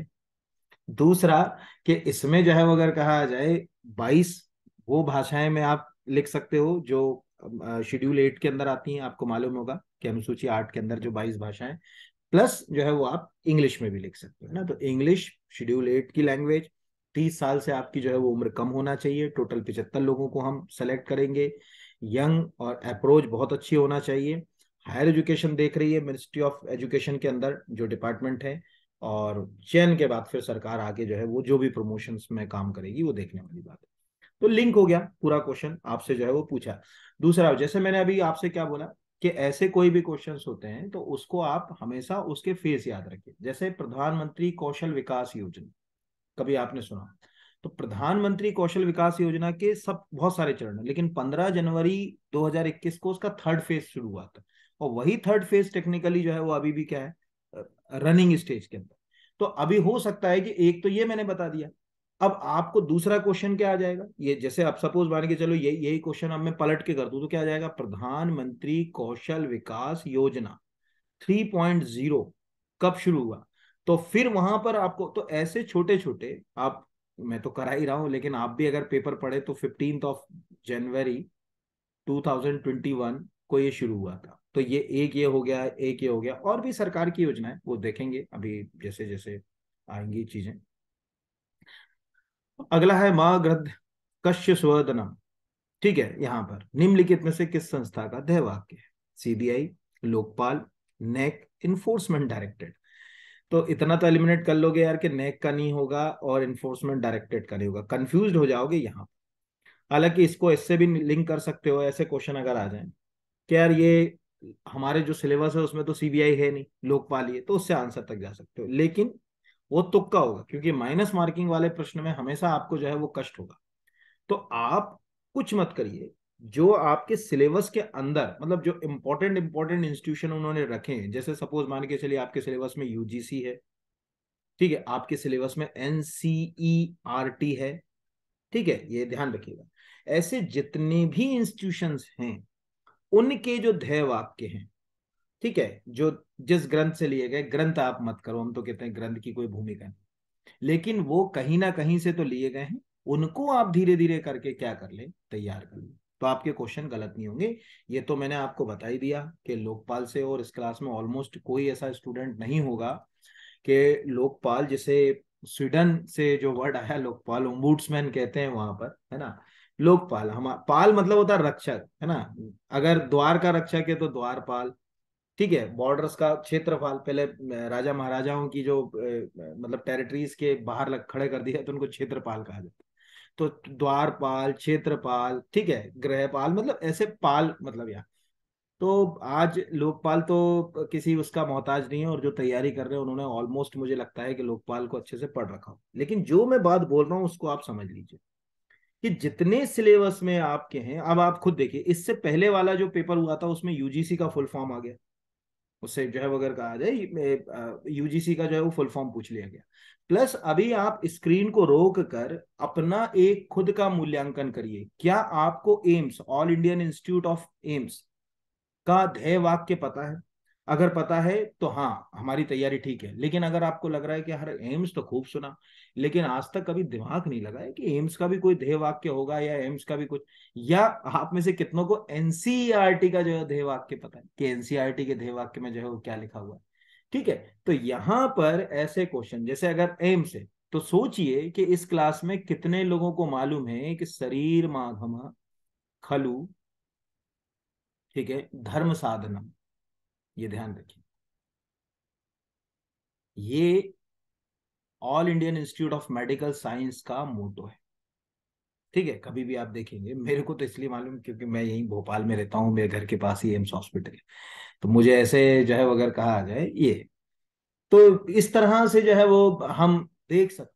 दूसरा कि इसमें जो है वो अगर कहा जाए बाईस वो भाषाएं में आप लिख सकते हो जो शेड्यूल एट के अंदर आती हैं आपको मालूम होगा कि अनुसूची आठ के अंदर जो बाईस भाषाएं प्लस जो है वो आप इंग्लिश में भी लिख सकते हो ना तो इंग्लिश शेड्यूल एट की लैंग्वेज तीस साल से आपकी जो है वो उम्र कम होना चाहिए टोटल पिचहत्तर लोगों को हम सेलेक्ट करेंगे यंग और अप्रोच बहुत अच्छी होना चाहिए हायर एजुकेशन देख रही है मिनिस्ट्री ऑफ एजुकेशन के अंदर जो डिपार्टमेंट है और चयन के बाद फिर सरकार आगे जो है वो जो भी प्रमोशन में काम करेगी वो देखने वाली बात है तो लिंक हो गया पूरा क्वेश्चन आपसे जो है वो पूछा दूसरा जैसे मैंने अभी आपसे क्या बोला कि ऐसे कोई भी क्वेश्चन होते हैं तो उसको आप हमेशा उसके फेस याद रखिए जैसे प्रधानमंत्री कौशल विकास योजना कभी आपने सुना तो प्रधानमंत्री कौशल विकास योजना के सब बहुत सारे चरण है लेकिन 15 जनवरी 2021 को उसका थर्ड फेज शुरू हुआ था और वही थर्ड फेज टेक्निकली जो है वो अभी भी क्या है रनिंग स्टेज के अंदर तो अभी हो सकता है कि एक तो ये मैंने बता दिया अब आपको दूसरा क्वेश्चन क्या आ जाएगा ये जैसे आप सपोज मान के चलो ये यही क्वेश्चन अब मैं पलट के कर दू तो क्या आ जाएगा प्रधानमंत्री कौशल विकास योजना 3.0 कब शुरू हुआ तो फिर वहां पर आपको तो ऐसे छोटे छोटे आप मैं तो करा ही रहा हूं लेकिन आप भी अगर पेपर पढ़े तो फिफ्टीन ऑफ जनवरी 2021 को ये शुरू हुआ था तो ये एक ये हो गया एक ये हो गया और भी सरकार की योजनाएं वो देखेंगे अभी जैसे जैसे आएंगी चीजें अगला है मा ग्रद कश्य स्वदनम ठीक है यहां पर निम्नलिखित में से किस संस्था का वाक्य है सीबीआई लोकपाल नेक इन्फोर्समेंट डायरेक्टेड तो इतना तो एलिमिनेट कर लोगे यार कि नेक का नहीं होगा और इन्फोर्समेंट डायरेक्टेड का नहीं होगा कंफ्यूज हो जाओगे यहाँ हालांकि इसको इससे भी लिंक कर सकते हो ऐसे क्वेश्चन अगर आ जाए कि यार ये हमारे जो सिलेबस है उसमें तो सीबीआई है नहीं लोकपाल ही तो उससे आंसर तक जा सकते हो लेकिन वो तुक्का होगा क्योंकि माइनस मार्किंग वाले प्रश्न में हमेशा आपको जो है वो कष्ट होगा तो आप कुछ मत करिए जो आपके सिलेबस के अंदर मतलब जो इम्पोर्टेंट इम्पोर्टेंट इंस्टीट्यूशन उन्होंने रखे हैं जैसे सपोज मान के चलिए आपके सिलेबस में यूजीसी है ठीक है आपके सिलेबस में एनसीईआरटी e है ठीक है ये ध्यान रखिएगा ऐसे जितने भी इंस्टीट्यूशन हैं उनके जो ध्यय वाक्य हैं ठीक है जो जिस ग्रंथ से लिए गए ग्रंथ आप मत करो हम तो कहते हैं ग्रंथ की कोई भूमिका नहीं लेकिन वो कहीं ना कहीं से तो लिए गए हैं उनको आप धीरे धीरे करके क्या कर ले तैयार कर लें तो आपके क्वेश्चन गलत नहीं होंगे ये तो मैंने आपको बता ही दिया कि लोकपाल से और इस क्लास में ऑलमोस्ट कोई ऐसा स्टूडेंट नहीं होगा कि लोकपाल जिसे स्वीडन से जो वर्ड आया लोकपाल ओम्बुड्समैन कहते हैं वहां पर है ना लोकपाल हम पाल मतलब होता है रक्षक है ना अगर द्वार का रक्षक है तो द्वारपाल ठीक है बॉर्डर्स का क्षेत्रफल पहले राजा महाराजाओं की जो मतलब टेरिटरीज के बाहर खड़े कर दिया तो उनको क्षेत्रपाल कहा जाता है तो द्वारपाल क्षेत्रपाल ठीक है ग्रहपाल मतलब ऐसे पाल मतलब यहाँ तो आज लोकपाल तो किसी उसका मोहताज नहीं है और जो तैयारी कर रहे हैं उन्होंने ऑलमोस्ट मुझे लगता है कि लोकपाल को अच्छे से पढ़ रखा हो लेकिन जो मैं बात बोल रहा हूँ उसको आप समझ लीजिए कि जितने सिलेबस में आपके हैं अब आप खुद देखिए इससे पहले वाला जो पेपर हुआ था उसमें यूजीसी का फुल फॉर्म आ गया उससे जो है वो अगर कहा जाए यूजीसी का जो है वो फुल फॉर्म पूछ लिया गया प्लस अभी आप स्क्रीन को रोक कर अपना एक खुद का मूल्यांकन करिए क्या आपको AIIMS all Indian institute of AIIMS का ध्येय वाक्य पता है अगर पता है तो हाँ हमारी तैयारी ठीक है लेकिन अगर आपको लग रहा है कि हर एम्स तो खूब सुना लेकिन आज तक कभी दिमाग नहीं लगा है कि एम्स का भी कोई ध्येय वाक्य होगा या एम्स का भी कुछ या आप में से कितनों को एनसीईआरटी e का जो है ध्येय वाक्य पता है कि एनसीईआरटी e के ध्येय वाक्य में जो है वो क्या लिखा हुआ है ठीक है तो यहाँ पर ऐसे क्वेश्चन जैसे अगर एम्स है तो सोचिए कि इस क्लास में कितने लोगों को मालूम है कि शरीर माघम खलु ठीक है धर्म साधनम ये ध्यान रखिए ये all Indian institute of medical science का मोटो है ठीक है कभी भी आप देखेंगे मेरे को तो इसलिए मालूम क्योंकि मैं यहीं भोपाल में रहता हूं मेरे घर के पास ही एम्स हॉस्पिटल है तो मुझे ऐसे जो है वगैरह कहा जाए ये तो इस तरह से जो है वो हम देख सकते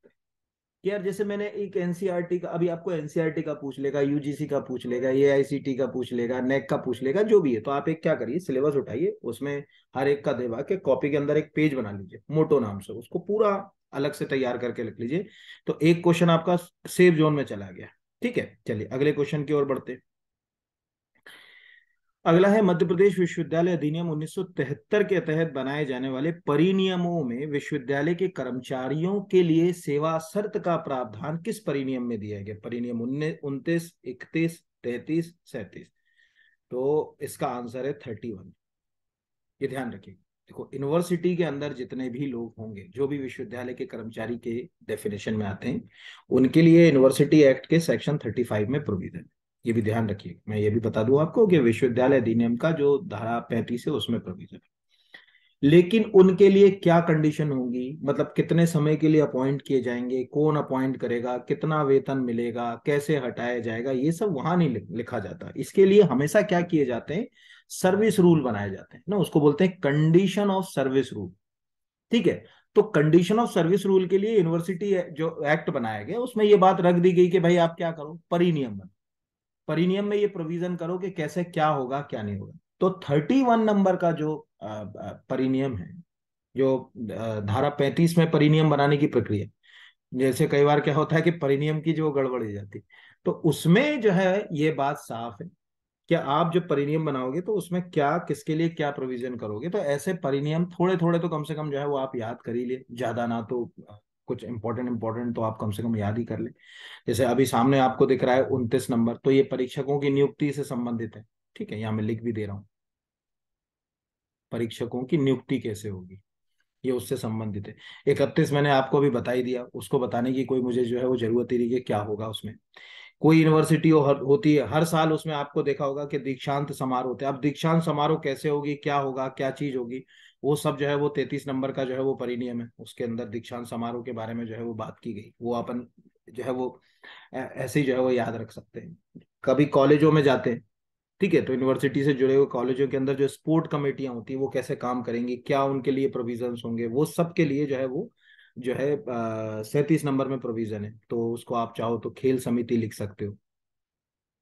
कि यार जैसे मैंने एक एनसीईआरटी e का अभी आपको एनसीईआरटी e का पूछ लेगा यूजीसी का पूछ लेगा एआईसीटी का पूछ लेगा नेक e का पूछ लेगा जो भी है तो आप एक क्या करिए सिलेबस उठाइए उसमें हर एक का देवा के कॉपी के अंदर एक पेज बना लीजिए मोटो नाम से उसको पूरा अलग से तैयार करके रख लीजिए तो एक क्वेश्चन आपका सेफ जोन में चला गया ठीक है चलिए अगले क्वेश्चन की ओर बढ़ते अगला है मध्य प्रदेश विश्वविद्यालय अधिनियम 1973 के तहत बनाए जाने वाले परिनियमों में विश्वविद्यालय के कर्मचारियों के लिए सेवा शर्त का प्रावधान किस परिनियम में दिया गया परिनियम उन्तीस इकतीस तैतीस सैतीस तो इसका आंसर है थर्टी वन ये ध्यान रखिए देखो यूनिवर्सिटी के अंदर जितने भी लोग होंगे जो भी विश्वविद्यालय के कर्मचारी के डेफिनेशन में आते हैं उनके लिए यूनिवर्सिटी एक्ट के सेक्शन थर्टी फाइव में प्रोविजन ये भी ध्यान रखिए मैं ये भी बता दूं आपको कि विश्वविद्यालय अधिनियम का जो धारा पैंतीस है उसमें प्रोविजन है लेकिन उनके लिए क्या कंडीशन होगी मतलब कितने समय के लिए अपॉइंट किए जाएंगे कौन अपॉइंट करेगा कितना वेतन मिलेगा कैसे हटाया जाएगा ये सब वहां नहीं लिखा जाता इसके लिए हमेशा क्या किए जाते हैं सर्विस रूल बनाए जाते हैं ना उसको बोलते हैं कंडीशन ऑफ सर्विस रूल ठीक है तो कंडीशन ऑफ सर्विस रूल के लिए यूनिवर्सिटी जो एक्ट बनाया गया उसमें ये बात रख दी गई कि भाई आप क्या करो परिनियम बनो परिनियम में ये प्रोविजन करो कि कैसे क्या होगा क्या नहीं होगा तो वन नंबर का जो परिनियम है जो धारा पैंतीस में परिनियम बनाने की प्रक्रिया जैसे कई बार क्या होता है कि परिनियम की जो गड़बड़ी जाती तो उसमें जो है ये बात साफ है कि आप जो परिनियम बनाओगे तो उसमें क्या किसके लिए क्या प्रोविजन करोगे तो ऐसे परिनियम थोड़े थोड़े तो कम से कम जो है वो आप याद कर ही लिए ज्यादा ना तो कुछ इंपॉर्टेंट इंपॉर्टेंट तो आप कम से कम याद ही कर ले जैसे अभी सामने आपको दिख रहा है उनतीस नंबर तो ये परीक्षकों की नियुक्ति से संबंधित है ठीक है यहाँ मैं लिख भी दे रहा हूँ परीक्षकों की नियुक्ति कैसे होगी ये उससे संबंधित है इकतीस मैंने आपको भी बताई दिया उसको बताने की कोई मुझे जो है वो जरूरत ही नहीं है क्या होगा उसमें कोई यूनिवर्सिटी हो, होती है हर साल उसमें आपको देखा होगा कि दीक्षांत समारोह होते हैं अब दीक्षांत समारोह कैसे होगी क्या होगा क्या चीज होगी वो सब जो है वो तैतीस नंबर का जो है वो परिनियम है उसके अंदर दीक्षांत समारोह के बारे में जो है वो बात की गई वो अपन जो है वो ऐसे ही जो है वो याद रख सकते हैं कभी कॉलेजों में जाते हैं ठीक है तो यूनिवर्सिटी से जुड़े हुए कॉलेजों के अंदर जो स्पोर्ट कमेटियां होती है वो कैसे काम करेंगी क्या उनके लिए प्रोविजन होंगे वो सब के लिए जो है वो जो है सैंतीस नंबर में प्रोविजन है तो उसको आप चाहो तो खेल समिति लिख सकते हो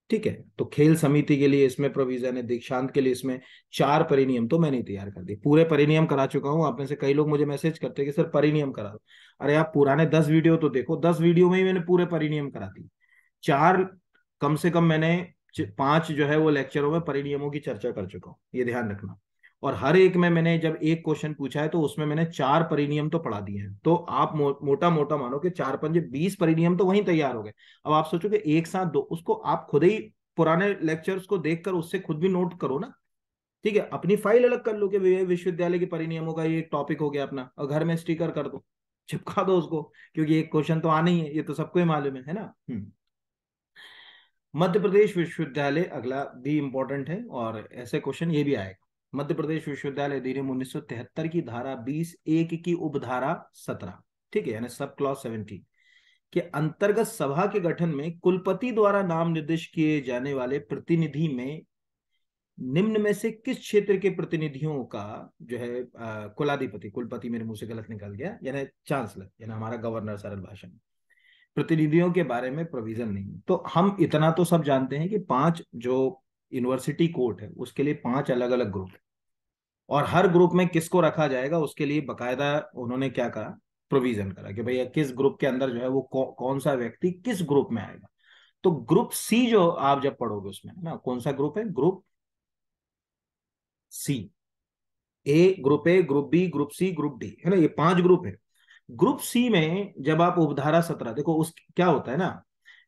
ठीक है तो खेल समिति के लिए इसमें प्रोविजन है दीक्षांत के लिए इसमें चार परिनियम तो मैंने तैयार कर दी पूरे परिनियम करा चुका हूं आप में से कई लोग मुझे मैसेज करते हैं कि सर परिनियम करा दो अरे आप पुराने दस वीडियो तो देखो दस वीडियो में ही मैंने पूरे परिनियम करा दी चार कम से कम मैंने पांच जो है वो लेक्चरों में परिनियमों की चर्चा कर चुका हूँ ये ध्यान रखना और हर एक में मैंने जब एक क्वेश्चन पूछा है तो उसमें मैंने चार परिनियम तो पढ़ा दिए हैं तो आप मो, मोटा मोटा मानो कि चार पंजे बीस परिनियम तो वहीं तैयार हो गए अब आप सोचो कि एक साथ दो उसको आप खुद ही पुराने लेक्चर्स को देखकर उससे खुद भी नोट करो ना ठीक है अपनी फाइल अलग कर लो कि विश्वविद्यालय के परिनियमों का ये टॉपिक हो गया अपना और घर में स्टिकर कर दो चिपका दो उसको क्योंकि एक क्वेश्चन तो आना ही है ये तो सबको ही मालूम है है ना हम्म। मध्य प्रदेश विश्वविद्यालय अगला भी इंपॉर्टेंट है और ऐसे क्वेश्चन ये भी आएगा मध्य प्रदेश विश्वविद्यालय अधिनियम उन्नीस की धारा बीस एक की उपधारा सत्रह ठीक है यानी सब क्लॉज सेवेंटीन के अंतर्गत सभा के गठन में कुलपति द्वारा नाम निर्देश किए जाने वाले प्रतिनिधि में निम्न में से किस क्षेत्र के प्रतिनिधियों का जो है कुलाधिपति कुलपति मेरे मुंह से गलत निकल गया यानी चांसलर यानी हमारा गवर्नर सरल भाषण प्रतिनिधियों के बारे में प्रोविजन नहीं तो हम इतना तो सब जानते हैं कि पांच जो यूनिवर्सिटी कोर्ट है उसके लिए पांच अलग अलग ग्रुप है और हर ग्रुप में किसको रखा जाएगा उसके लिए बाकायदा उन्होंने क्या करा प्रोविजन करा कि भैया किस ग्रुप के अंदर जो है वो कौ, कौन सा व्यक्ति किस ग्रुप में आएगा तो ग्रुप सी जो आप जब पढ़ोगे उसमें ना कौन सा ग्रुप है group C A group A group B group C group D है ना ये पांच ग्रुप है ग्रुप सी में जब आप उपधारा सत्रह देखो उस क्या होता है ना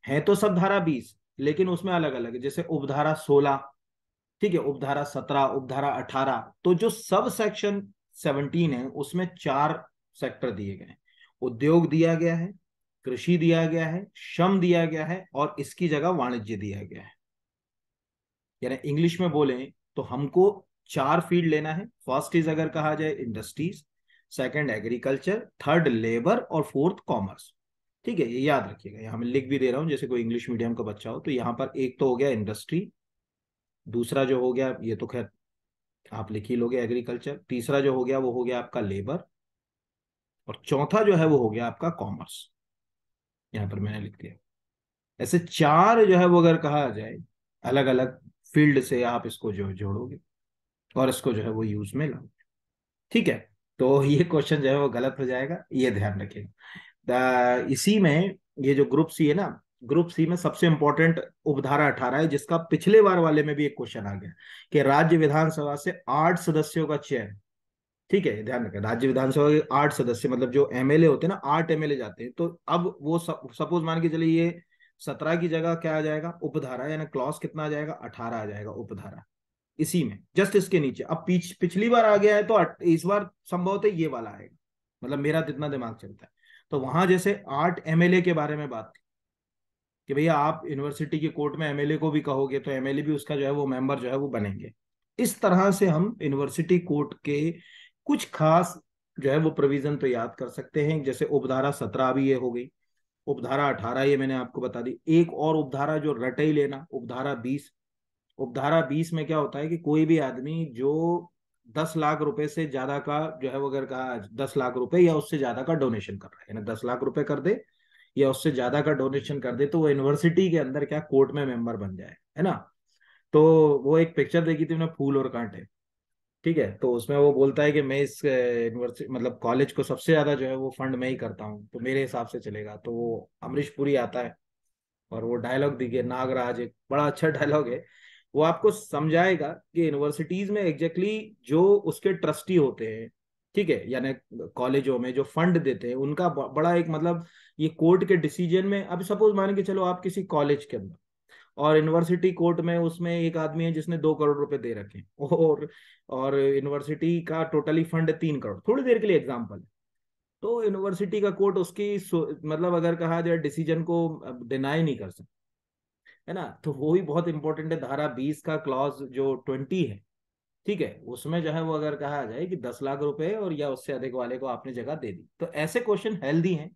है तो सब धारा बीस लेकिन उसमें अलग अलग है जैसे उपधारा सोलह ठीक है उपधारा सत्रह उपधारा अठारह तो जो सब सेक्शन सेवनटीन है उसमें चार सेक्टर दिए गए हैं उद्योग दिया गया है कृषि दिया गया है श्रम दिया गया है और इसकी जगह वाणिज्य दिया गया है यानी इंग्लिश में बोले तो हमको चार फील्ड लेना है फर्स्ट इज अगर कहा जाए industries second agriculture third labour और फोर्थ कॉमर्स ठीक है ये याद रखिएगा यहाँ मैं लिख भी दे रहा हूँ जैसे कोई इंग्लिश मीडियम का बच्चा हो तो यहाँ पर एक तो हो गया इंडस्ट्री दूसरा जो हो गया ये तो खैर आप लिख ही लोगे एग्रीकल्चर तीसरा जो हो गया वो हो गया आपका लेबर और चौथा जो है वो हो गया आपका कॉमर्स यहाँ पर मैंने लिख दिया ऐसे चार जो है वो अगर कहा जाए अलग अलग फील्ड से आप इसको जो जोड़ोगे और इसको जो है वो यूज में लाओगे ठीक है तो ये क्वेश्चन जो है वो गलत हो जाएगा ये ध्यान रखिएगा इसी में ये जो ग्रुप सी है ना ग्रुप सी में सबसे इंपॉर्टेंट उपधारा अठारह है जिसका पिछले बार वाले में भी एक क्वेश्चन आ गया कि राज्य विधानसभा से आठ सदस्यों का चयन ठीक है ध्यान रखें राज्य विधानसभा के आठ सदस्य मतलब जो एमएलए होते हैं ना आठ एमएलए जाते हैं तो अब वो सपोज मान के चलिए ये सत्रह की जगह क्या आ जाएगा उपधारा यानी क्लॉस कितना आ जाएगा अठारह आ जाएगा उपधारा इसी में जस्ट इसके नीचे अब पिछली बार आ गया है तो इस बार संभवतः ये वाला आएगा मतलब मेरा जितना तो दिमाग चलता है तो वहां जैसे आठ एमएलए के बारे में बात थी कि भैया आप यूनिवर्सिटी के कोर्ट में एमएलए को भी कहोगे तो एमएलए भी उसका जो है वो मेंबर जो है वो बनेंगे इस तरह से हम यूनिवर्सिटी कोर्ट के कुछ खास जो है वो प्रोविजन तो याद कर सकते हैं जैसे उपधारा सत्रह भी ये हो गई उपधारा अठारह ये मैंने आपको बता दी एक और उपधारा जो रटे ही लेना उपधारा बीस उपधारा बीस में क्या होता है कि कोई भी आदमी जो दस लाख रुपए से ज्यादा का जो है वो अगर कहा दस लाख रुपए या उससे ज्यादा का डोनेशन कर रहा है यानी दस लाख रुपए कर दे या उससे ज्यादा का डोनेशन कर दे तो वो यूनिवर्सिटी के अंदर क्या कोर्ट में मेंबर बन जाए है ना तो वो एक पिक्चर देखी थी उन्हें फूल और कांटे ठीक है तो उसमें वो बोलता है कि मैं इस यूनिवर्सिटी मतलब कॉलेज को सबसे ज्यादा जो है वो फंड मैं ही करता हूँ तो मेरे हिसाब से चलेगा तो वो अमरीश पुरी आता है और वो डायलॉग दी गए नागराज एक बड़ा अच्छा डायलॉग है वो आपको समझाएगा कि यूनिवर्सिटीज में एग्जैक्टली exactly जो उसके ट्रस्टी होते हैं ठीक है यानी कॉलेजों में जो फंड देते हैं उनका बड़ा एक मतलब ये कोर्ट के डिसीजन में अब सपोज मान के चलो आप किसी कॉलेज के अंदर और यूनिवर्सिटी कोर्ट में उसमें एक आदमी है जिसने दो करोड़ रुपए दे रखे और और यूनिवर्सिटी का टोटली फंड तीन करोड़ थोड़ी देर के लिए एग्जाम्पल है तो यूनिवर्सिटी का कोर्ट उसकी मतलब अगर कहा जाए डिसीजन को डिनाई नहीं कर सकता है ना तो वो ही बहुत इंपॉर्टेंट है धारा बीस का क्लॉज जो ट्वेंटी है ठीक है उसमें जो है वो अगर कहा जाए कि दस लाख रुपए और या उससे अधिक वाले को आपने जगह दे दी तो ऐसे क्वेश्चन हेल्दी हैं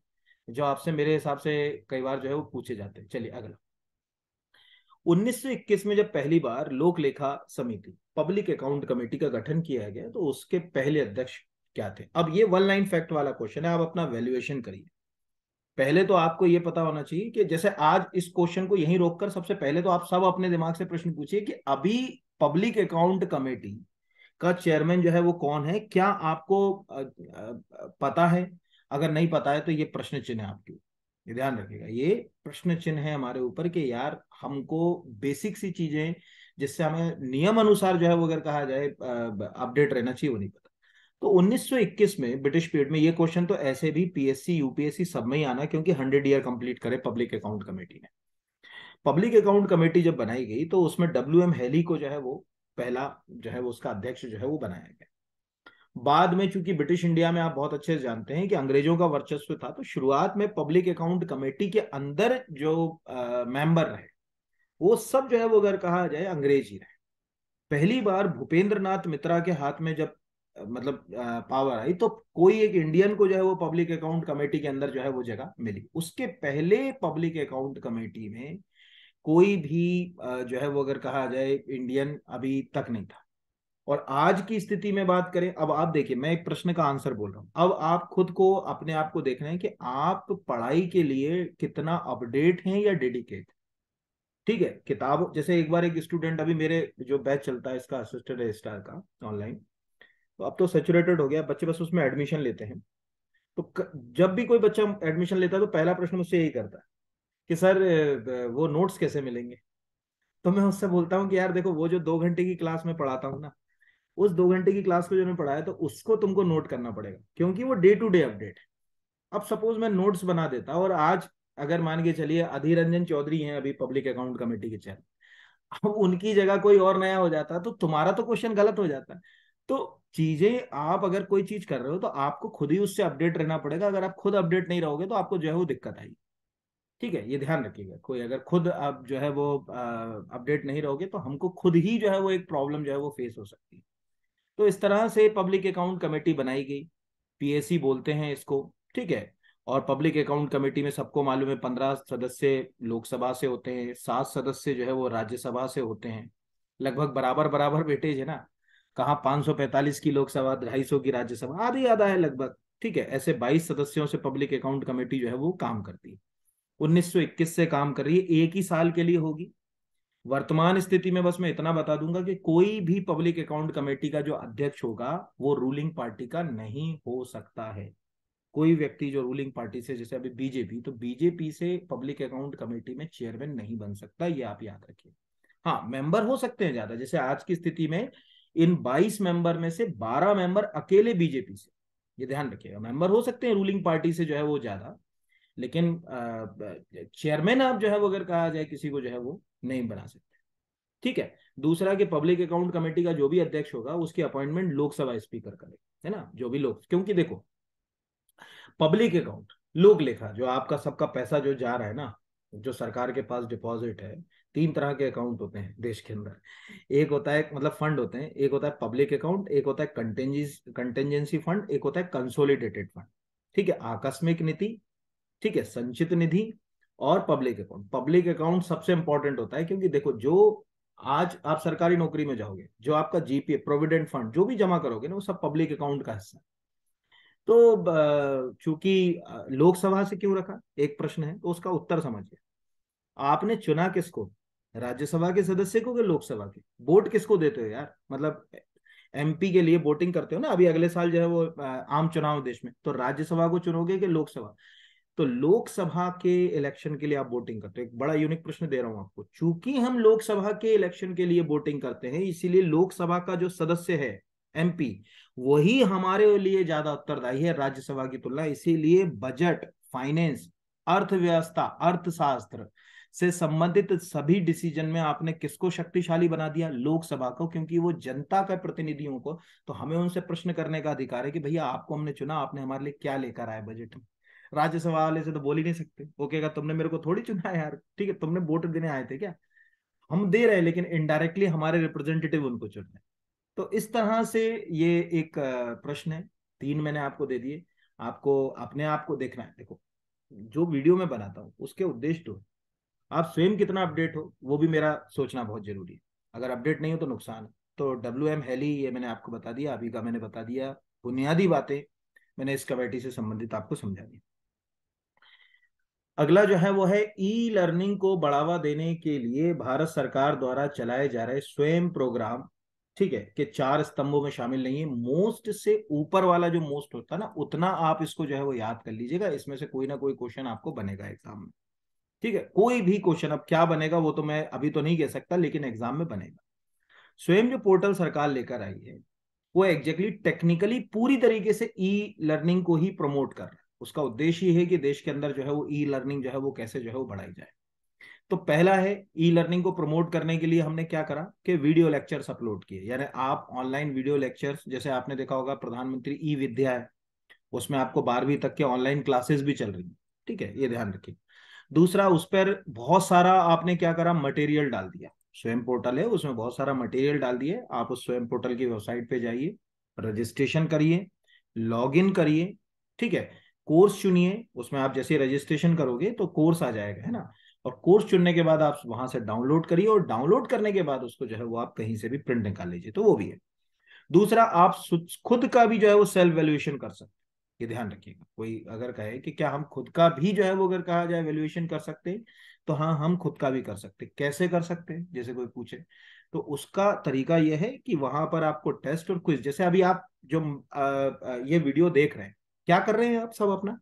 जो आपसे मेरे हिसाब से कई बार जो है वो पूछे जाते हैं चलिए अगला 1921 में जब पहली बार लोक लेखा समिति पब्लिक अकाउंट कमेटी का गठन किया गया तो उसके पहले अध्यक्ष क्या थे अब ये वन लाइन फैक्ट वाला क्वेश्चन है आप अपना वैल्यूएशन करिए पहले तो आपको ये पता होना चाहिए कि जैसे आज इस क्वेश्चन को यहीं रोककर सबसे पहले तो आप सब अपने दिमाग से प्रश्न पूछिए कि अभी पब्लिक अकाउंट कमेटी का चेयरमैन जो है वो कौन है क्या आपको पता है अगर नहीं पता है तो ये प्रश्न चिन्ह है आपके ये ध्यान रखिएगा ये प्रश्न चिन्ह है हमारे ऊपर कि यार हमको बेसिक सी चीजें जिससे हमें नियम अनुसार जो है वो अगर कहा जाए अपडेट रहना चाहिए वो नहीं तो 1921 में ब्रिटिश पीरियड में ये क्वेश्चन तो ऐसे भी पीएससी यूपीएससी सब में ही आना क्योंकि 100 ईयर कंप्लीट करे पब्लिक अकाउंट कमेटी ने पब्लिक अकाउंट कमेटी जब बनाई गई तो उसमें डब्ल्यू एम हेली को जो है वो पहला जो है वो उसका अध्यक्ष जो है वो बनाया गया बाद में चूंकि ब्रिटिश इंडिया में आप बहुत अच्छे से जानते हैं कि अंग्रेजों का वर्चस्व था तो शुरुआत में पब्लिक अकाउंट कमेटी के अंदर जो मेंबर रहे वो सब जो है वो अगर कहा जाए अंग्रेज ही रहे पहली बार भूपेंद्र नाथ मित्रा के हाथ में जब मतलब पावर आई तो कोई एक इंडियन को जो है वो पब्लिक अकाउंट कमेटी के अंदर जो है वो जगह मिली उसके पहले पब्लिक अकाउंट कमेटी में कोई भी जो है वो अगर कहा जाए इंडियन अभी तक नहीं था और आज की स्थिति में बात करें अब आप देखिए मैं एक प्रश्न का आंसर बोल रहा हूँ अब आप खुद को अपने आप को देख रहे हैं कि आप पढ़ाई के लिए कितना अपडेट हैं या डेडिकेट ठीक है किताब जैसे एक बार एक स्टूडेंट अभी मेरे जो बैच चलता है इसका असिस्टेंट रजिस्ट्रार का ऑनलाइन तो अब तो सेचुरेटेड हो गया बच्चे बस उसमें एडमिशन लेते हैं तो जब भी कोई बच्चा एडमिशन लेता है तो पहला प्रश्न मुझसे यही करता है कि सर वो नोट्स कैसे मिलेंगे तो मैं उससे बोलता हूँ कि यार देखो वो जो दो घंटे की क्लास में पढ़ाता हूँ ना उस दो घंटे की क्लास को जो मैं पढ़ाया तो उसको तुमको नोट करना पड़ेगा क्योंकि वो डे टू डे अपडेट है अब सपोज मैं नोट्स बना देता और आज अगर मान के चलिए अधीर रंजन चौधरी हैं अभी पब्लिक अकाउंट कमेटी के चेयरमैन अब उनकी जगह कोई और नया हो जाता तो तुम्हारा तो क्वेश्चन गलत हो जाता है तो चीजें आप अगर कोई चीज कर रहे हो तो आपको खुद ही उससे अपडेट रहना पड़ेगा अगर आप खुद अपडेट नहीं रहोगे तो आपको जो है वो दिक्कत आएगी ठीक है ये ध्यान रखिएगा कोई अगर खुद आप जो है वो अपडेट नहीं रहोगे तो हमको खुद ही जो है वो एक प्रॉब्लम जो है वो फेस हो सकती है तो इस तरह से पब्लिक अकाउंट कमेटी बनाई गई पीएसी बोलते हैं इसको ठीक है और पब्लिक अकाउंट कमेटी में सबको मालूम है पंद्रह सदस्य लोकसभा से होते हैं सात सदस्य जो है वो राज्यसभा से होते हैं लगभग बराबर बराबर वेटेज है ना कहा 545 की लोकसभा 250 की राज्यसभा आधी आधा है लगभग ठीक है ऐसे 22 सदस्यों से पब्लिक अकाउंट कमेटी जो है वो काम करती है 1921 से काम कर रही है एक ही साल के लिए होगी वर्तमान स्थिति में बस मैं इतना बता दूंगा कि कोई भी पब्लिक अकाउंट कमेटी का जो अध्यक्ष होगा वो रूलिंग पार्टी का नहीं हो सकता है कोई व्यक्ति जो रूलिंग पार्टी से जैसे अभी बीजेपी तो बीजेपी से पब्लिक अकाउंट कमेटी में चेयरमैन नहीं बन सकता ये आप याद रखिए हाँ मेंबर हो सकते हैं ज्यादा जैसे आज की स्थिति में इन 22 मेंबर में से 12 मेंबर अकेले बीजेपी से ये ध्यान रखिएगा मेंबर हो सकते हैं रूलिंग पार्टी से जो है वो ज्यादा लेकिन चेयरमैन आप जो है वो अगर कहा जाए किसी को जो है वो नहीं बना सकते ठीक है दूसरा कि पब्लिक अकाउंट कमेटी का जो भी अध्यक्ष होगा उसकी अपॉइंटमेंट लोकसभा स्पीकर करेगा है ना जो भी लोग क्योंकि देखो पब्लिक अकाउंट लोक लेखा जो आपका सबका पैसा जो जा रहा है ना जो सरकार के पास डिपॉजिट है तीन तरह के अकाउंट होते हैं देश के अंदर एक होता है मतलब फंड होते हैं एक होता है पब्लिक अकाउंट एक होता है कंटेंजेंसी कंटेंजेंसी फंड एक होता है कंसोलिडेटेड फंड ठीक है आकस्मिक नीति ठीक है संचित निधि और पब्लिक अकाउंट पब्लिक अकाउंट सबसे इंपॉर्टेंट होता है क्योंकि देखो जो आज आप सरकारी नौकरी में जाओगे जो आपका जीपीए प्रोविडेंट फंड जो भी जमा करोगे ना वो सब पब्लिक अकाउंट का हिस्सा तो चूंकि लोकसभा से क्यों रखा एक प्रश्न है तो उसका उत्तर समझिए आपने चुना किसको राज्यसभा के सदस्य को कि लोकसभा के वोट किसको देते हो यार मतलब एमपी के लिए वोटिंग करते हो ना अभी अगले साल जो है वो आम चुनाव देश में तो राज्यसभा को चुनोगे कि लोकसभा तो लोकसभा के इलेक्शन के लिए आप वोटिंग करते हो एक बड़ा यूनिक प्रश्न दे रहा हूं आपको चूंकि हम लोकसभा के इलेक्शन के लिए वोटिंग करते हैं इसीलिए लोकसभा का जो सदस्य है एमपी वही हमारे लिए ज्यादा उत्तरदायी है राज्यसभा की तुलना इसीलिए बजट फाइनेंस अर्थव्यवस्था अर्थशास्त्र से संबंधित सभी डिसीजन में आपने किसको शक्तिशाली बना दिया लोकसभा को क्योंकि वो जनता का प्रतिनिधियों को तो हमें उनसे प्रश्न करने का अधिकार है कि भैया आपको हमने चुना आपने हमारे लिए क्या लेकर आया बजट में राज्यसभा वाले से तो बोल ही नहीं सकते वो कहेगा तुमने मेरे को थोड़ी चुना है यार ठीक है तुमने वोट देने आए थे क्या हम दे रहे हैं लेकिन इनडायरेक्टली हमारे रिप्रेजेंटेटिव उनको चुन रहे तो इस तरह से ये एक प्रश्न है तीन मैंने आपको दे दिए आपको अपने आप को देखना है देखो जो वीडियो में बनाता हूँ उसके उद्देश्य तो आप स्वयं कितना अपडेट हो वो भी मेरा सोचना बहुत जरूरी है अगर अपडेट नहीं हो तो नुकसान है तो डब्ल्यू एम हेली ये मैंने आपको बता दिया अभी का मैंने बता दिया बुनियादी बातें मैंने इस कमेटी से संबंधित आपको समझा दिया अगला जो है वो है ई लर्निंग को बढ़ावा देने के लिए भारत सरकार द्वारा चलाए जा रहे स्वयं प्रोग्राम ठीक है कि चार स्तंभों में शामिल नहीं है मोस्ट से ऊपर वाला जो मोस्ट होता है ना उतना आप इसको जो है वो याद कर लीजिएगा इसमें से कोई ना कोई क्वेश्चन आपको बनेगा एग्जाम में ठीक है कोई भी क्वेश्चन अब क्या बनेगा वो तो मैं अभी तो नहीं कह सकता लेकिन एग्जाम में बनेगा स्वयं जो पोर्टल सरकार लेकर आई है वो एग्जैक्टली exactly टेक्निकली पूरी तरीके से ई लर्निंग को ही प्रमोट कर रहा है उसका उद्देश्य ये है कि देश के अंदर जो है वो ई लर्निंग जो है वो कैसे जो है वो बढ़ाई जाए तो पहला है ई लर्निंग को प्रमोट करने के लिए हमने क्या करा कि वीडियो लेक्चर्स अपलोड किए यानी आप ऑनलाइन वीडियो लेक्चर्स जैसे आपने देखा होगा प्रधानमंत्री ई विद्या है उसमें आपको बारहवीं तक के ऑनलाइन क्लासेस भी चल रही है ठीक है ये ध्यान रखिए दूसरा उस पर बहुत सारा आपने क्या करा मटेरियल डाल दिया स्वयं पोर्टल है उसमें बहुत सारा मटेरियल डाल दिए आप उस स्वयं पोर्टल की वेबसाइट पे जाइए रजिस्ट्रेशन करिए लॉगिन करिए ठीक है कोर्स चुनिए उसमें आप जैसे रजिस्ट्रेशन करोगे तो कोर्स आ जाएगा है ना और कोर्स चुनने के बाद आप वहां से डाउनलोड करिए और डाउनलोड करने के बाद उसको जो है वो आप कहीं से भी प्रिंट निकाल लीजिए तो वो भी है दूसरा आप खुद का भी जो है वो सेल्फ वैल्यूएशन कर सकते ये ध्यान रखिएगा कोई अगर कहे कि क्या हम खुद का भी जो है वो अगर कहा जाए वैल्यूएशन कर सकते तो हाँ हम खुद का भी कर सकते कैसे कर सकते जैसे कोई पूछे तो उसका तरीका यह है कि वहां पर आपको टेस्ट और क्विज जैसे अभी आप जो ये वीडियो देख रहे हैं क्या कर रहे हैं आप सब अपना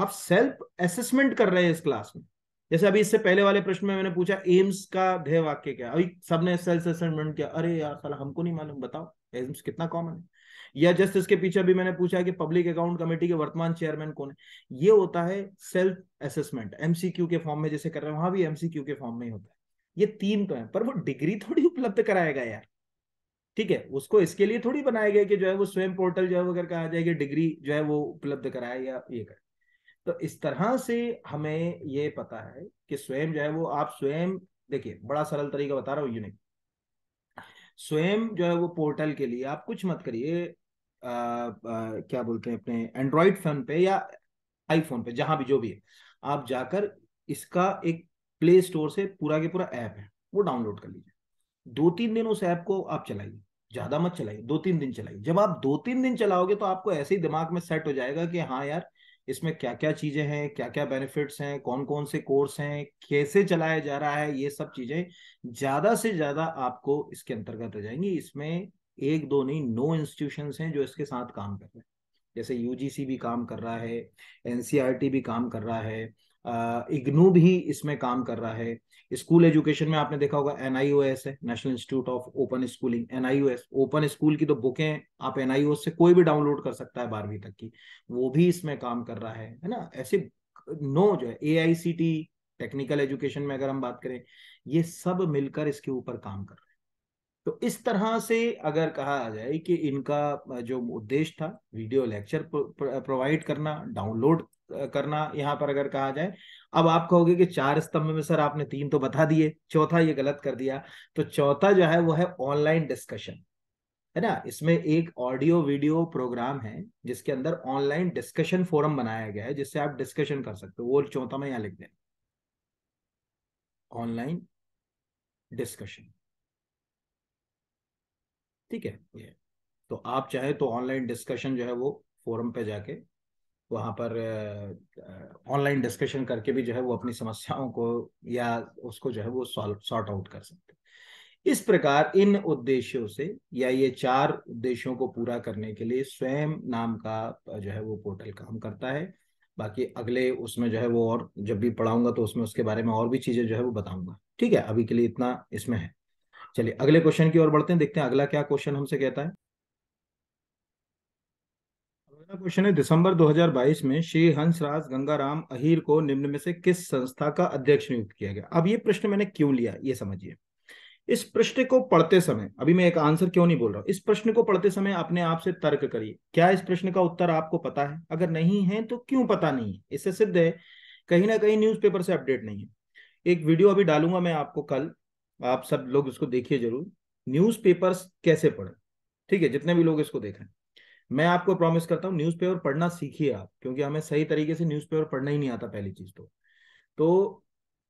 आप सेल्फ असेसमेंट कर रहे हैं इस क्लास में जैसे अभी इससे पहले वाले प्रश्न में मैंने पूछा एम्स का ध्येय वाक्य क्या अभी सबने सेल्फ असेसमेंट किया अरे यार साला हमको नहीं मालूम बताओ एम्स कितना कॉमन है या जस्ट इसके पीछे भी मैंने पूछा कि पब्लिक अकाउंट कमेटी के वर्तमान चेयरमैन कौन है ये होता है सेल्फ असेसमेंट एमसीक्यू के फॉर्म में जैसे कर रहे हैं वहां भी एमसीक्यू के फॉर्म में ही होता है ये तीन तो है पर वो डिग्री थोड़ी उपलब्ध कराएगा यार ठीक है उसको इसके लिए थोड़ी बनाया गया कि जो है वो स्वयं पोर्टल जो है वो करके आ जाएगी डिग्री जो है वो उपलब्ध कराए या ये करे तो इस तरह से हमें ये पता है कि स्वयं जो है वो आप स्वयं देखिए बड़ा सरल तरीका बता रहा हूँ यूनिक स्वयं जो है वो पोर्टल के लिए आप कुछ मत करिए क्या बोलते हैं अपने एंड्रॉयड फोन पे या आईफोन पे जहां भी जो भी है आप जाकर इसका एक प्ले स्टोर से पूरा के पूरा ऐप है वो डाउनलोड कर लीजिए दो तीन दिन उस ऐप को आप चलाइए ज्यादा मत चलाइए दो तीन दिन चलाइए जब आप दो तीन दिन चलाओगे तो आपको ऐसे ही दिमाग में सेट हो जाएगा कि हाँ यार इसमें क्या क्या चीजें हैं क्या क्या बेनिफिट्स हैं कौन कौन से कोर्स हैं कैसे चलाया जा रहा है ये सब चीजें ज्यादा से ज्यादा आपको इसके अंतर्गत आ जाएंगी इसमें एक दो नहीं नौ इंस्टीट्यूशन हैं जो इसके साथ काम कर रहे हैं जैसे यूजीसी भी काम कर रहा है एनसीईआरटी e भी काम कर रहा है इग्नू भी इसमें काम कर रहा है स्कूल एजुकेशन में आपने देखा होगा एनआईओएस है national institute of open schooling NIOS open school की तो बुकें आप एनआईओएस से कोई भी डाउनलोड कर सकता है बारहवीं तक की वो भी इसमें काम कर रहा है है ना ऐसे नो जो है ए टेक्निकल एजुकेशन में अगर हम बात करें ये सब मिलकर इसके ऊपर काम कर रहे हैं तो इस तरह से अगर कहा जाए कि इनका जो उद्देश्य था वीडियो लेक्चर प्रोवाइड करना डाउनलोड करना यहाँ पर अगर कहा जाए अब आप कहोगे कि चार स्तंभ में सर आपने तीन तो बता दिए चौथा ये गलत कर दिया तो चौथा जो है वो है ऑनलाइन डिस्कशन है ना इसमें एक ऑडियो वीडियो प्रोग्राम है जिसके अंदर ऑनलाइन डिस्कशन फोरम बनाया गया है जिससे आप डिस्कशन कर सकते हो वो चौथा में यहाँ लिख दें ऑनलाइन डिस्कशन ठीक है ये तो आप चाहे तो ऑनलाइन डिस्कशन जो है वो फोरम पे जाके वहाँ पर ऑनलाइन डिस्कशन करके भी जो है वो अपनी समस्याओं को या उसको जो है वो सॉल्व सॉर्ट आउट कर सकते हैं इस प्रकार इन उद्देश्यों से या ये चार उद्देश्यों को पूरा करने के लिए स्वयं नाम का जो है वो पोर्टल काम करता है बाकी अगले उसमें जो है वो और जब भी पढ़ाऊंगा तो उसमें उसके बारे में और भी चीजें जो है वो बताऊंगा ठीक है अभी के लिए इतना इसमें है चलिए अगले क्वेश्चन की ओर बढ़ते हैं देखते हैं अगला क्या क्वेश्चन हमसे कहता है अगला क्वेश्चन है दिसंबर 2022 में श्री हंसराज गंगाराम अहिर को निम्न में से किस संस्था का अध्यक्ष नियुक्त किया गया अब ये प्रश्न मैंने क्यों लिया ये समझिए इस प्रश्न को पढ़ते समय अभी मैं एक आंसर क्यों नहीं बोल रहा हूं इस प्रश्न को पढ़ते समय अपने आप से तर्क करिए क्या इस प्रश्न का उत्तर आपको पता है अगर नहीं है तो क्यों पता नहीं है इससे सिद्ध है कहीं ना कहीं न्यूज से अपडेट नहीं है एक वीडियो अभी डालूंगा मैं आपको कल आप सब लोग इसको देखिए जरूर न्यूज़पेपर्स कैसे पढ़ें ठीक है जितने भी लोग इसको देखें मैं आपको प्रॉमिस करता हूँ न्यूज़पेपर पढ़ना सीखिए आप क्योंकि हमें सही तरीके से न्यूज़पेपर पढ़ना ही नहीं आता पहली चीज तो तो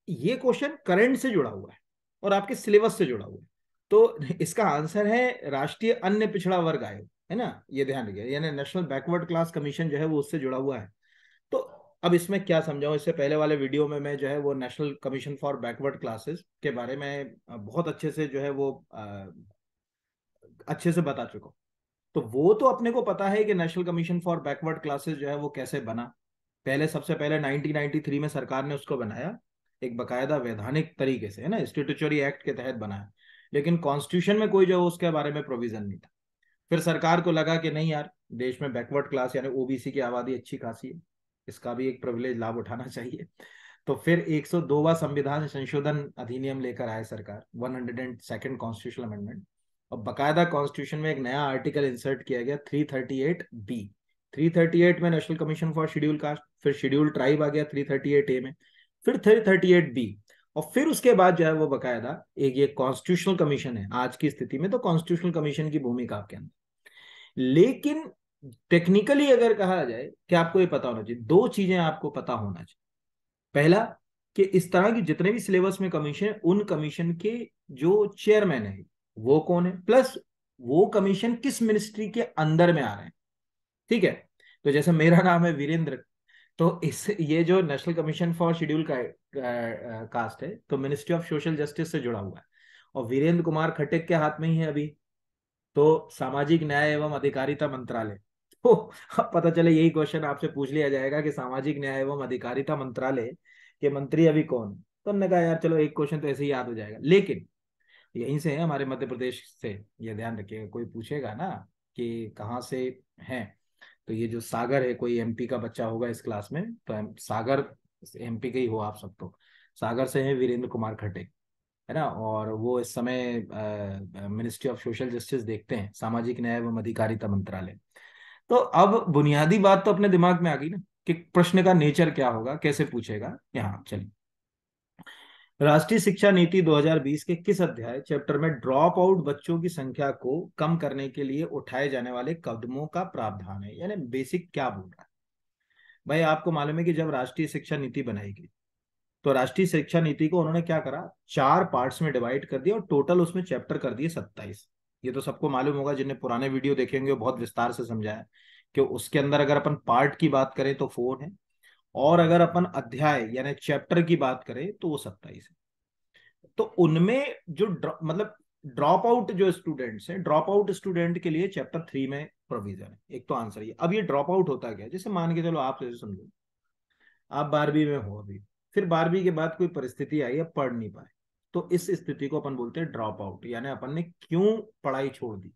ये क्वेश्चन करंट से जुड़ा हुआ है और आपके सिलेबस से जुड़ा हुआ है तो इसका आंसर है राष्ट्रीय अन्य पिछड़ा वर्ग आयोग है ना ये ध्यान रखिए यानी नेशनल बैकवर्ड क्लास कमीशन जो है वो उससे जुड़ा हुआ है तो अब इसमें क्या समझाऊँ इससे पहले वाले वीडियो में मैं जो है वो national commission for backward classes के बारे में बहुत अच्छे से जो है वो अच्छे से बता चुका हूँ तो वो तो अपने को पता है कि national commission for backward classes जो है वो कैसे बना पहले सबसे पहले 1993 में सरकार ने उसको बनाया एक बकायदा वैधानिक तरीके से है ना स्टेटरी एक्ट के तहत बनाया लेकिन कॉन्स्टिट्यूशन में कोई जो उसके बारे में प्रोविजन नहीं था फिर सरकार को लगा कि नहीं यार देश में बैकवर्ड क्लास यानी ओबीसी की आबादी अच्छी खासी है इसका भी एक प्रिविलेज लाभ उठाना चाहिए तो फिर 102वां संविधान संशोधन अधिनियम लेकर आए सरकार 102nd कॉन्स्टिट्यूशन अमेंडमेंट और बकायदा कॉन्स्टिट्यूशन में एक नया आर्टिकल इंसर्ट किया गया 338 बी 338 में national commission for schedule caste फिर शेड्यूल ट्राइब आ गया 338 ए में फिर 338 बी और फिर उसके बाद जो है वो बकायदा एक ये कॉन्स्टिट्यूशनल कमीशन है आज की स्थिति में तो कॉन्स्टिट्यूशनल कमीशन की भूमिका आपके अंदर लेकिन टेक्निकली अगर कहा जाए कि आपको ये पता होना चाहिए दो चीजें आपको पता होना चाहिए पहला कि इस तरह की जितने भी सिलेबस में कमीशन है उन कमीशन के जो चेयरमैन है वो कौन है प्लस वो कमीशन किस मिनिस्ट्री के अंदर में आ रहे हैं ठीक है तो जैसे मेरा नाम है वीरेंद्र तो इस ये जो नेशनल कमीशन फॉर शेड्यूल का, का, कास्ट है तो मिनिस्ट्री ऑफ सोशल जस्टिस से जुड़ा हुआ है और वीरेंद्र कुमार खटेक के हाथ में ही है अभी तो सामाजिक न्याय एवं अधिकारिता मंत्रालय तो पता चले यही क्वेश्चन आपसे पूछ लिया जाएगा कि सामाजिक न्याय एवं अधिकारिता मंत्रालय के मंत्री अभी कौन तो हमने कहा यार चलो एक क्वेश्चन तो ऐसे ही याद हो जाएगा लेकिन यहीं से है हमारे मध्य प्रदेश से ये ध्यान रखिएगा कोई पूछेगा ना कि कहाँ से है तो ये जो सागर है कोई एमपी का बच्चा होगा इस क्लास में तो सागर एमपी के ही हो आप सब तो सागर से है वीरेंद्र कुमार खट्टे है ना और वो इस समय मिनिस्ट्री ऑफ सोशल जस्टिस देखते हैं सामाजिक न्याय एवं अधिकारिता मंत्रालय तो अब बुनियादी बात तो अपने दिमाग में आ गई ना कि प्रश्न का नेचर क्या होगा कैसे पूछेगा यहाँ चलिए राष्ट्रीय शिक्षा नीति 2020 के किस अध्याय चैप्टर में ड्रॉप आउट बच्चों की संख्या को कम करने के लिए उठाए जाने वाले कदमों का प्रावधान है यानी बेसिक क्या बोल रहा है भाई आपको मालूम है कि जब राष्ट्रीय शिक्षा नीति बनाई गई तो राष्ट्रीय शिक्षा नीति को उन्होंने क्या करा चार पार्ट्स में डिवाइड कर दिया और टोटल उसमें चैप्टर कर दिए सत्ताईस ये तो सबको मालूम होगा जिन्हें पुराने वीडियो देखेंगे बहुत विस्तार से समझाया कि उसके अंदर अगर अपन पार्ट की बात करें तो फोर है और अगर अपन अध्याय यानी चैप्टर की बात करें तो वो सत्ताईस है तो उनमें जो मतलब ड्रॉप आउट जो स्टूडेंट्स हैं ड्रॉप आउट स्टूडेंट के लिए चैप्टर थ्री में प्रोविजन है एक तो आंसर ये अब ये ड्रॉप आउट होता क्या जैसे मान के चलो आप समझो आप बारहवीं में हो अभी फिर बारहवीं के बाद कोई परिस्थिति आई अब पढ़ नहीं पाए तो इस स्थिति को अपन बोलते हैं ड्रॉप आउट यानी अपन ने क्यों पढ़ाई छोड़ दी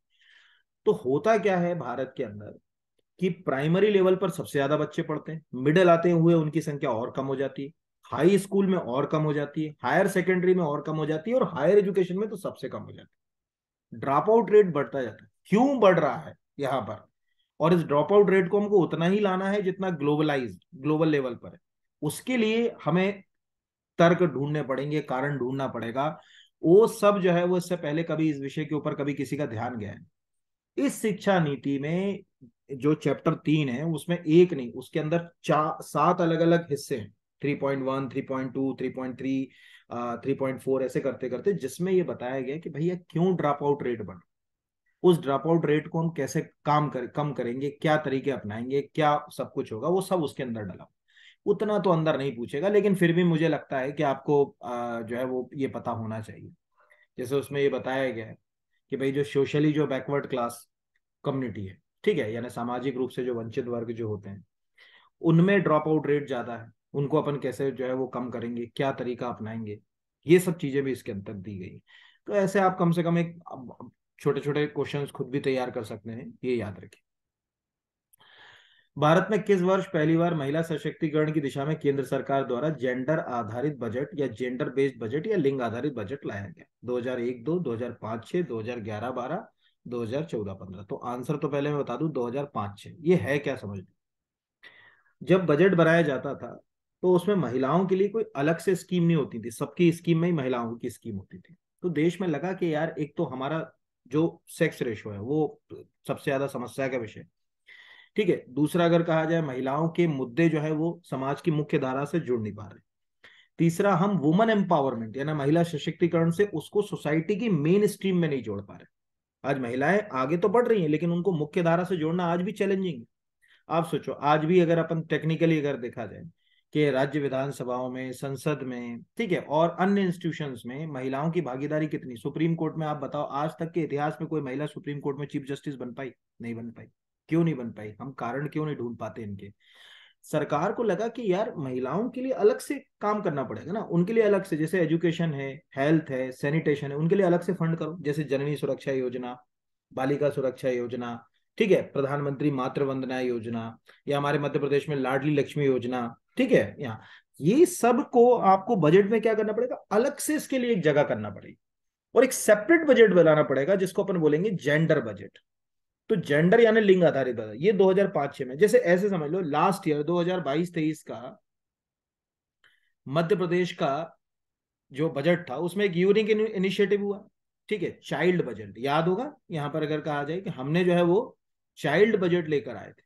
तो होता क्या है भारत के अंदर कि प्राइमरी लेवल पर सबसे ज्यादा बच्चे पढ़ते हैं मिडिल आते हुए उनकी संख्या और कम हो जाती है हाई स्कूल में और कम हो जाती है हायर सेकेंडरी में और कम हो जाती है और हायर एजुकेशन में तो सबसे कम हो जाती है ड्रॉप आउट रेट बढ़ता जाता है क्यों बढ़ रहा है यहाँ पर और इस ड्रॉप आउट रेट को हमको उतना ही लाना है जितना ग्लोबलाइज ग्लोबल लेवल पर है उसके लिए हमें तर्क ढूंढने पड़ेंगे कारण ढूंढना पड़ेगा वो सब जो है वो इससे पहले कभी इस विषय के ऊपर कभी किसी का ध्यान गया है इस शिक्षा नीति में जो चैप्टर तीन है उसमें एक नहीं उसके अंदर चार सात अलग अलग हिस्से हैं three point one three point two three point three three point four ऐसे करते करते जिसमें ये बताया गया कि भैया क्यों ड्रॉप आउट रेट बढ़ उस ड्रॉप आउट रेट को हम कैसे काम कर कम करेंगे क्या तरीके अपनाएंगे क्या सब कुछ होगा वो सब उसके अंदर डाला उतना तो अंदर नहीं पूछेगा लेकिन फिर भी मुझे लगता है कि आपको जो है वो ये पता होना चाहिए जैसे उसमें ये बताया गया है कि भाई जो सोशली जो बैकवर्ड क्लास कम्युनिटी है ठीक है यानी सामाजिक रूप से जो वंचित वर्ग जो होते हैं उनमें ड्रॉप आउट रेट ज़्यादा है उनको अपन कैसे जो है वो कम करेंगे क्या तरीका अपनाएंगे ये सब चीज़ें भी इसके अंतर दी गई तो ऐसे आप कम से कम एक छोटे छोटे क्वेश्चंस खुद भी तैयार कर सकते हैं ये याद रखें भारत में किस वर्ष पहली बार महिला सशक्तिकरण की दिशा में केंद्र सरकार द्वारा जेंडर आधारित बजट या जेंडर बेस्ड बजट या लिंग आधारित बजट लाया गया 2001 दो दो हजार पांच ग्यारह बारह दो हजार चौदह पंद्रह तो आंसर तो पहले मैं बता दू हजार पांच 6 ये है क्या समझ जब बजट बनाया जाता था तो उसमें महिलाओं के लिए कोई अलग से स्कीम नहीं होती थी सबकी स्कीम में ही महिलाओं की स्कीम होती थी तो देश में लगा कि यार एक तो हमारा जो सेक्स रेशो है वो सबसे ज्यादा समस्या का विषय ठीक है दूसरा अगर कहा जाए महिलाओं के मुद्दे जो है वो समाज की मुख्य धारा से जुड़ नहीं पा रहे तीसरा हम वुमेन एम्पावरमेंट यानी महिला सशक्तिकरण से उसको सोसाइटी की मेन स्ट्रीम में नहीं जोड़ पा रहे आज महिलाएं आगे तो बढ़ रही हैं लेकिन उनको मुख्य धारा से जोड़ना आज भी चैलेंजिंग है आप सोचो आज भी अगर अपन टेक्निकली अगर देखा जाए कि राज्य विधानसभाओं में संसद में ठीक है और अन्य इंस्टीट्यूशन में महिलाओं की भागीदारी कितनी सुप्रीम कोर्ट में आप बताओ आज तक के इतिहास में कोई महिला सुप्रीम कोर्ट में चीफ जस्टिस बन पाई नहीं बन पाई क्यों नहीं बन पाई हम कारण क्यों नहीं ढूंढ पाते इनके सरकार को लगा कि यार महिलाओं के लिए अलग से काम करना पड़ेगा ना उनके लिए अलग से जैसे एजुकेशन है हेल्थ है सैनिटेशन है उनके लिए अलग से फंड करो जैसे जननी सुरक्षा योजना बालिका सुरक्षा योजना ठीक है प्रधानमंत्री मातृ वंदना योजना या हमारे मध्य प्रदेश में लाडली लक्ष्मी योजना ठीक है यहाँ ये सब को आपको बजट में क्या करना पड़ेगा अलग से इसके लिए एक जगह करना पड़ेगी और एक सेपरेट बजट बनाना पड़ेगा जिसको अपन बोलेंगे जेंडर बजट तो जेंडर यानी लिंग आधारित ये 2005-6 में जैसे ऐसे समझ लो लास्ट ईयर 2022-23 का मध्य प्रदेश का जो बजट था उसमें एक यूनिक इनिशिएटिव हुआ ठीक है चाइल्ड बजट याद होगा यहां पर अगर कहा जाए कि हमने जो है वो चाइल्ड बजट लेकर आए थे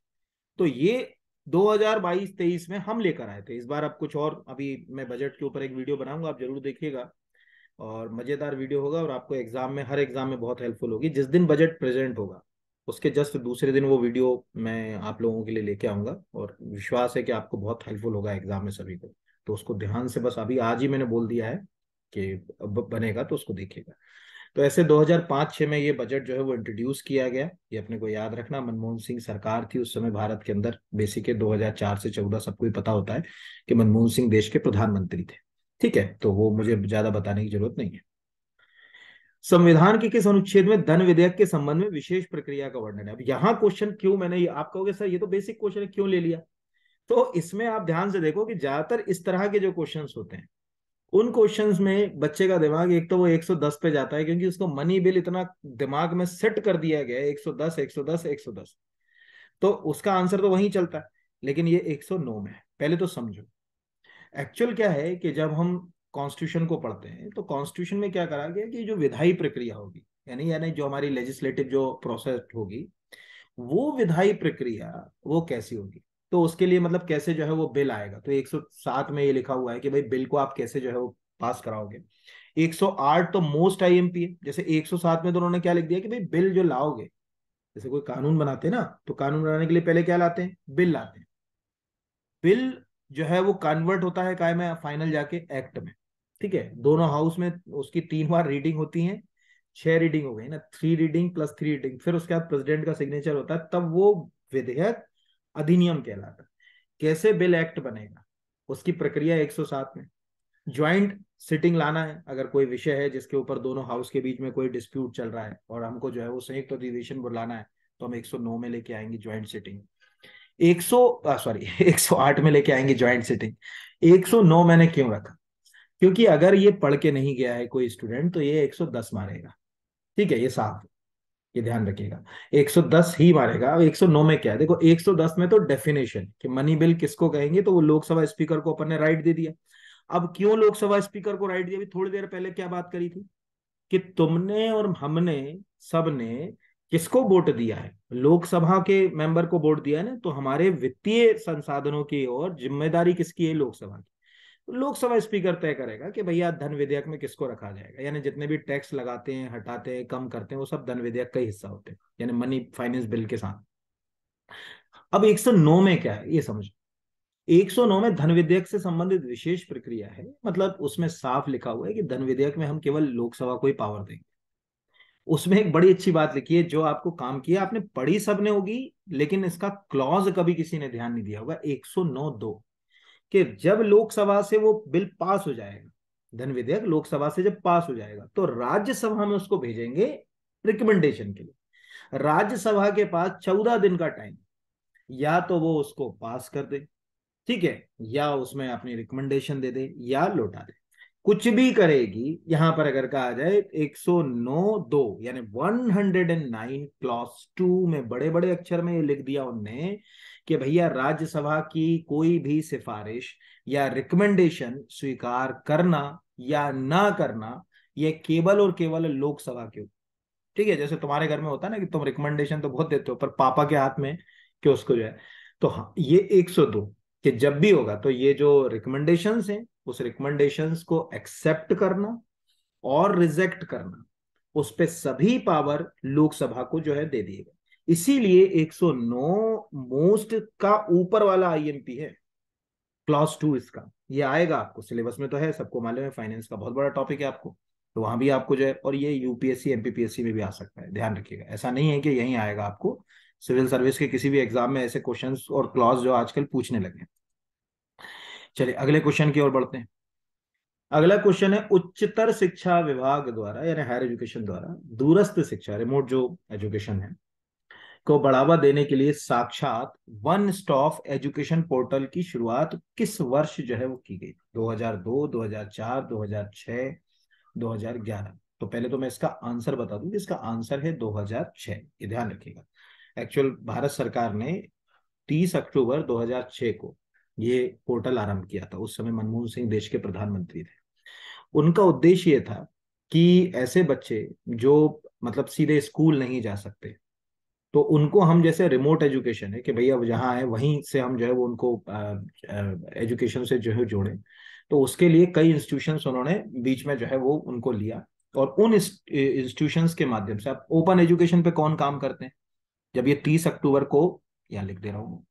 तो ये 2022-23 में हम लेकर आए थे इस बार अब कुछ और अभी मैं बजट के ऊपर एक वीडियो बनाऊंगा आप जरूर देखिएगा और मजेदार वीडियो होगा और आपको एग्जाम में हर एग्जाम में बहुत हेल्पफुल होगी जिस दिन बजट प्रेजेंट होगा उसके जस्ट दूसरे दिन वो वीडियो मैं आप लोगों के लिए लेके आऊंगा और विश्वास है कि आपको बहुत हेल्पफुल होगा एग्जाम में सभी को तो उसको ध्यान से बस अभी आज ही मैंने बोल दिया है कि बनेगा तो उसको देखिएगा तो ऐसे 2005-6 में ये बजट जो है वो इंट्रोड्यूस किया गया ये अपने को याद रखना मनमोहन सिंह सरकार थी उस समय भारत के अंदर बेसिक है 2004 से 14 सबको ही पता होता है कि मनमोहन सिंह देश के प्रधानमंत्री थे ठीक है तो वो मुझे ज्यादा बताने की जरूरत नहीं है संविधान के किस अनुच्छेद में धन विधेयक के संबंध में विशेष प्रक्रिया का वर्णन है अब यहां क्वेश्चन क्यों मैंने ये आप कहोगे सर ये तो बेसिक क्वेश्चन है क्यों ले लिया तो इसमें आप ध्यान से देखो कि ज्यादातर इस तरह के जो क्वेश्चन होते हैं उन क्वेश्चंस में बच्चे का दिमाग एक तो वो 110 पे जाता है क्योंकि उसको मनी बिल इतना दिमाग में सेट कर दिया गया है 110 110 110 तो उसका आंसर तो वहीं चलता है लेकिन ये 109 में है पहले तो समझो एक्चुअल क्या है कि जब हम कॉन्स्टिट्यूशन को पढ़ते हैं तो कॉन्स्टिट्यूशन में क्या करा गया कि जो विधायी प्रक्रिया होगी यानी यानी जो हमारी लेजिस्लेटिव जो प्रोसेस होगी वो विधायी प्रक्रिया वो कैसी होगी तो उसके लिए मतलब कैसे जो है वो बिल आएगा तो 107 में ये लिखा हुआ है कि भाई बिल को आप कैसे जो है वो पास कराओगे 108 तो मोस्ट आईएमपी है जैसे 107 में तो उन्होंने क्या लिख दिया कि भाई बिल जो लाओगे जैसे कोई कानून बनाते हैं ना तो कानून बनाने के लिए पहले क्या लाते हैं बिल लाते हैं बिल जो है वो कन्वर्ट होता है काय में फाइनल जाके एक्ट में ठीक है दोनों हाउस में उसकी तीन बार रीडिंग होती है छह रीडिंग हो गई ना three reading plus three reading फिर उसके बाद प्रेसिडेंट का सिग्नेचर होता है तब वो विधेयक अधिनियम कहलाता है कैसे बिल एक्ट बनेगा उसकी प्रक्रिया 107 में ज्वाइंट सिटिंग लाना है अगर कोई विषय है जिसके ऊपर दोनों हाउस के बीच में कोई डिस्प्यूट चल रहा है और हमको जो है वो संयुक्त अधिवेशन बुलाना है तो हम 109 में लेके आएंगे ज्वाइंट सिटिंग 100 सॉरी 108 में लेके आएंगे ज्वाइंट सिटिंग 109 मैंने क्यों रखा क्योंकि अगर ये पढ़ के नहीं गया है कोई स्टूडेंट तो ये 110 मारेगा ठीक है ये साफ ये ध्यान रखिएगा 110 ही मारेगा अब 109 में क्या है देखो 110 में तो डेफिनेशन कि मनी बिल किसको कहेंगे तो वो लोकसभा स्पीकर को अपन ने राइट दे दिया अब क्यों लोकसभा स्पीकर को राइट दिया अभी थोड़ी देर पहले क्या बात करी थी कि तुमने और हमने सबने किसको वोट दिया है लोकसभा के मेंबर को वोट दिया है ना तो हमारे वित्तीय संसाधनों की और जिम्मेदारी किसकी है लोकसभा की लोकसभा स्पीकर तय करेगा कि भैया धन विधेयक में किसको रखा जाएगा यानी जितने भी टैक्स लगाते हैं हटाते हैं कम करते हैं वो सब धन विधेयक का हिस्सा होते हैं यानी मनी फाइनेंस बिल के साथ अब 109 में क्या है ये समझो 109 में धन विधेयक से संबंधित विशेष प्रक्रिया है मतलब उसमें साफ लिखा हुआ है कि धन विधेयक में हम केवल लोकसभा को ही पावर देंगे उसमें एक बड़ी अच्छी बात लिखी है जो आपको काम किया आपने पढ़ी सबने होगी लेकिन इसका क्लॉज कभी किसी ने ध्यान नहीं दिया होगा एक सौ कि जब लोकसभा से वो बिल पास हो जाएगा धन विधेयक लोकसभा से जब पास हो जाएगा तो राज्यसभा में उसको भेजेंगे रिकमेंडेशन के लिए राज्यसभा के पास चौदह दिन का टाइम या तो वो उसको पास कर दे ठीक है या उसमें अपनी रिकमेंडेशन दे दे या लौटा दे कुछ भी करेगी यहां पर अगर कहा जाए 109 दो यानी 109 क्लॉस टू में बड़े बड़े अक्षर में ये लिख दिया उनने कि भैया राज्यसभा की कोई भी सिफारिश या रिकमेंडेशन स्वीकार करना या ना करना ये केवल और केवल लोकसभा के ठीक है जैसे तुम्हारे घर में होता है ना कि तुम रिकमेंडेशन तो बहुत देते हो पर पापा के हाथ में कि उसको जो है तो हाँ ये 102 कि जब भी होगा तो ये जो रिकमेंडेशन है उस रिकमेंडेशन को एक्सेप्ट करना और रिजेक्ट करना उस पर सभी पावर लोकसभा को जो है दे दिए गए इसीलिए 109 मोस्ट का ऊपर वाला आईएमपी है क्लास टू इसका ये आएगा आपको सिलेबस में तो है सबको मालूम है फाइनेंस का बहुत बड़ा टॉपिक है आपको तो वहां भी आपको जो है और ये यूपीएससी एमपीपीएससी में भी आ सकता है ध्यान रखिएगा ऐसा नहीं है कि यही आएगा आपको सिविल सर्विस के किसी भी एग्जाम में ऐसे क्वेश्चन और क्लॉज जो आजकल पूछने लगे चलिए अगले क्वेश्चन की ओर बढ़ते हैं अगला क्वेश्चन है उच्चतर शिक्षा विभाग द्वारा यानी हायर एजुकेशन द्वारा दूरस्थ शिक्षा रिमोट जो एजुकेशन है को बढ़ावा देने के लिए साक्षात वन स्टॉप एजुकेशन पोर्टल की शुरुआत किस वर्ष जो है वो की गई 2002 2004 2006 2011 तो पहले तो मैं इसका आंसर बता दूं इसका आंसर है 2006 ये ध्यान रखिएगा एक्चुअल भारत सरकार ने 30 अक्टूबर 2006 को ये पोर्टल आरंभ किया था उस समय मनमोहन सिंह देश के प्रधानमंत्री थे उनका उद्देश्य ये था कि ऐसे बच्चे जो मतलब सीधे स्कूल नहीं जा सकते तो उनको हम जैसे रिमोट एजुकेशन है कि भैया जहां है वहीं से हम जो है वो उनको एजुकेशन से जो है जोड़े तो उसके लिए कई इंस्टीट्यूशन उन्होंने बीच में जो है वो उनको लिया और उन इंस्टीट्यूशन के माध्यम से आप ओपन एजुकेशन पे कौन काम करते हैं जब ये तीस अक्टूबर को यहाँ लिख दे रहा हूँ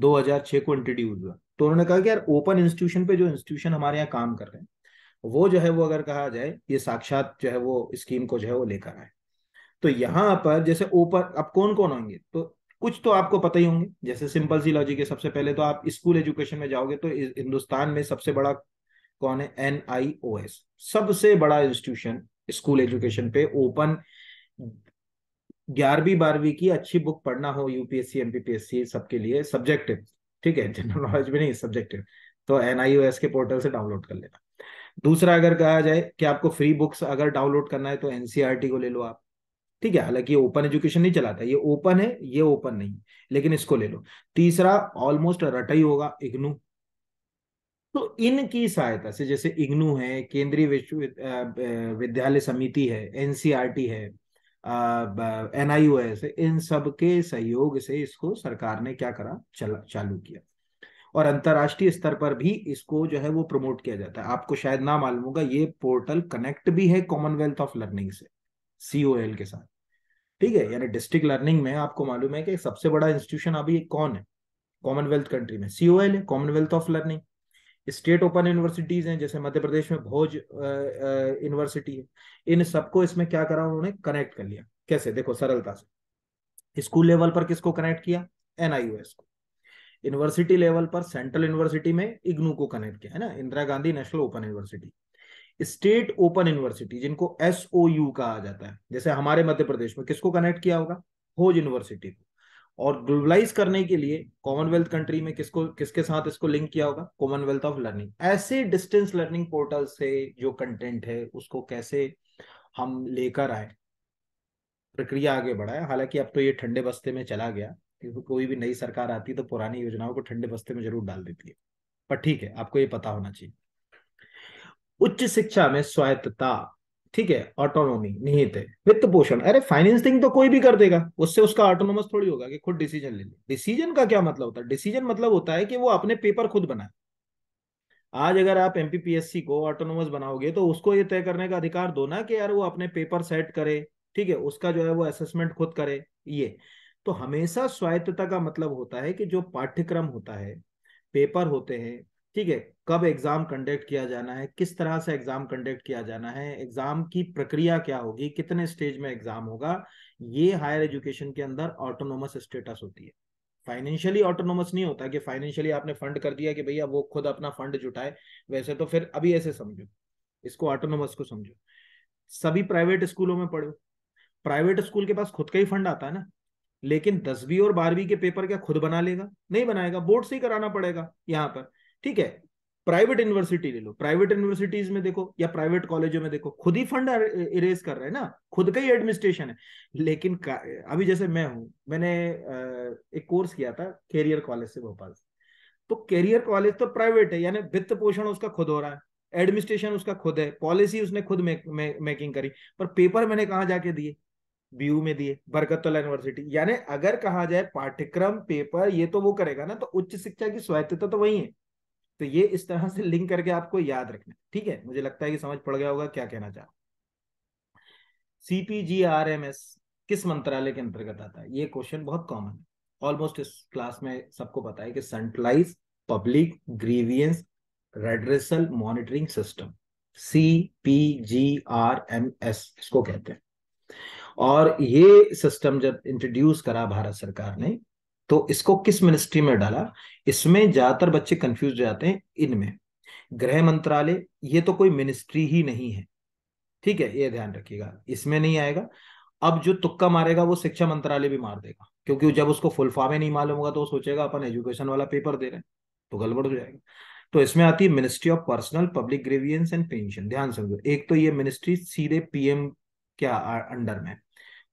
2006 को इंट्रोड्यूस हुआ तो उन्होंने कहा कि यार ओपन इंस्टीट्यूशन पे जो इंस्टीट्यूशन हमारे यहाँ काम कर रहे हैं वो जो है वो अगर कहा जाए ये साक्षात जो है वो स्कीम को जो है वो लेकर आए तो यहाँ पर जैसे ओपन अब कौन कौन होंगे तो कुछ तो आपको पता ही होंगे जैसे सिंपल सी लॉजिक है सबसे पहले तो आप स्कूल एजुकेशन में जाओगे तो हिंदुस्तान में सबसे बड़ा कौन है एन सबसे बड़ा इंस्टीट्यूशन स्कूल एजुकेशन पे ओपन ग्यारहवीं बारहवीं की अच्छी बुक पढ़ना हो यूपीएससी एमपीपीएससी सबके लिए सब्जेक्टिव ठीक है जनरल नॉलेज हम्म। भी नहीं सब्जेक्टिव तो एनआईओएस के पोर्टल से डाउनलोड कर लेना दूसरा अगर कहा जाए कि आपको फ्री बुक्स अगर डाउनलोड करना है तो एनसीईआरटी e को ले लो आप ठीक है हालांकि ये ओपन एजुकेशन नहीं चलाता ये ओपन है ये ओपन नहीं लेकिन इसको ले लो तीसरा ऑलमोस्ट रटा ही होगा इग्नू तो इनकी सहायता से जैसे इग्नू है केंद्रीय विश्व विद्यालय समिति है एनसीआरटी e है एन आई ओ एस इन सब के सहयोग से इसको सरकार ने क्या करा चला चालू किया और अंतर्राष्ट्रीय स्तर पर भी इसको जो है वो प्रमोट किया जाता है आपको शायद ना मालूम होगा ये पोर्टल कनेक्ट भी है कॉमनवेल्थ ऑफ लर्निंग से एल के साथ ठीक है यानी डिस्ट्रिक्ट लर्निंग में आपको मालूम है कि सबसे बड़ा इंस्टीट्यूशन अभी कौन है कॉमनवेल्थ कंट्री में एल है Commonwealth of learning state open universities हैं जैसे मध्य प्रदेश में भोज यूनिवर्सिटी है इन सबको इसमें क्या करा उन्होंने कनेक्ट कर लिया कैसे देखो सरलता से स्कूल लेवल पर किसको कनेक्ट किया एनआईएस को यूनिवर्सिटी लेवल पर सेंट्रल यूनिवर्सिटी में इग्नू को कनेक्ट किया है ना Indira Gandhi national open university state open university जिनको एसओयू कहा जाता है जैसे हमारे मध्य प्रदेश में किसको कनेक्ट किया होगा भोज यूनिवर्सिटी को और ग्लोबलाइज करने के लिए कॉमनवेल्थ कंट्री में किसको किसके साथ इसको लिंक किया होगा कॉमनवेल्थ ऑफ लर्निंग ऐसे डिस्टेंस लर्निंग पोर्टल से जो कंटेंट है उसको कैसे हम लेकर आए प्रक्रिया आगे बढ़ाए हालांकि अब तो ये ठंडे बस्ते में चला गया क्योंकि कोई भी नई सरकार आती है तो पुरानी योजनाओं को ठंडे बस्ते में जरूर डाल देती है पर ठीक है आपको ये पता होना चाहिए उच्च शिक्षा में स्वायत्तता ठीक है ऑटोनॉमी निहित है वित्त पोषण अरे फाइनेंसिंग तो कोई भी कर देगा उससे उसका ऑटोनोमस थोड़ी होगा कि खुद डिसीजन ले ले डिसीजन का क्या मतलब होता है डिसीजन मतलब होता है कि वो अपने पेपर खुद बनाए आज अगर आप एमपीपीएससी को ऑटोनोमस बनाओगे तो उसको ये तय करने का अधिकार दो ना कि यार वो अपने पेपर सेट करे ठीक है उसका जो है वो असेसमेंट खुद करे ये तो हमेशा स्वायत्तता का मतलब होता है कि जो पाठ्यक्रम होता है पेपर होते हैं ठीक है कब एग्जाम कंडक्ट किया जाना है किस तरह से एग्जाम कंडक्ट किया जाना है एग्जाम की प्रक्रिया क्या होगी कितने स्टेज में एग्जाम होगा ये हायर एजुकेशन के अंदर ऑटोनोमस स्टेटस होती है फाइनेंशियली ऑटोनोमस नहीं होता कि फाइनेंशियली आपने फंड कर दिया कि भैया वो खुद अपना फंड जुटाए वैसे तो फिर अभी ऐसे समझो इसको ऑटोनोमस को समझो सभी प्राइवेट स्कूलों में पढ़ो प्राइवेट स्कूल के पास खुद का ही फंड आता है ना लेकिन दसवीं और बारहवीं के पेपर क्या खुद बना लेगा नहीं बनाएगा बोर्ड से ही कराना पड़ेगा यहाँ पर ठीक है प्राइवेट यूनिवर्सिटी ले लो प्राइवेट यूनिवर्सिटीज में देखो या प्राइवेट कॉलेजों में देखो खुद ही फंड इरेज er-, कर रहे हैं ना खुद का ही एडमिनिस्ट्रेशन है लेकिन अभी जैसे मैं हूं मैंने एक कोर्स किया था कैरियर कॉलेज से भोपाल से तो कैरियर कॉलेज तो प्राइवेट है यानी वित्त पोषण उसका खुद हो रहा है एडमिनिस्ट्रेशन उसका खुद है पॉलिसी उसने खुद मे, मेकिंग करी पर पेपर मैंने कहा जाके दिए बीयू में दिए बरकतुल्ला यूनिवर्सिटी यानी अगर कहा जाए पाठ्यक्रम पेपर ये तो वो करेगा ना तो उच्च शिक्षा की स्वायत्तता तो वही है तो ये इस तरह से लिंक करके आपको याद रखना ठीक है मुझे लगता है कि समझ पड़ गया होगा क्या कहना चाह एस किस मंत्रालय के अंतर्गत आता है ये क्वेश्चन बहुत कॉमन है ऑलमोस्ट इस क्लास में सबको पता है कि centralise public grievance redressal monitoring system C P G R M S इसको कहते हैं और ये सिस्टम जब इंट्रोड्यूस करा भारत सरकार ने तो इसको किस मिनिस्ट्री में डाला इसमें ज्यादातर बच्चे कंफ्यूज जाते हैं इनमें गृह मंत्रालय ये तो कोई मिनिस्ट्री ही नहीं है ठीक है ये ध्यान रखिएगा इसमें नहीं आएगा अब जो तुक्का मारेगा वो शिक्षा मंत्रालय भी मार देगा क्योंकि जब उसको फुल फॉर्म ही नहीं मालूम होगा तो वो सोचेगा अपन एजुकेशन वाला पेपर दे रहे हैं तो गड़बड़ हो जाएगा तो इसमें आती है ministry of personnel public grievance and pension ध्यान समझो एक तो ये मिनिस्ट्री सीधे पीएम क्या अंडर में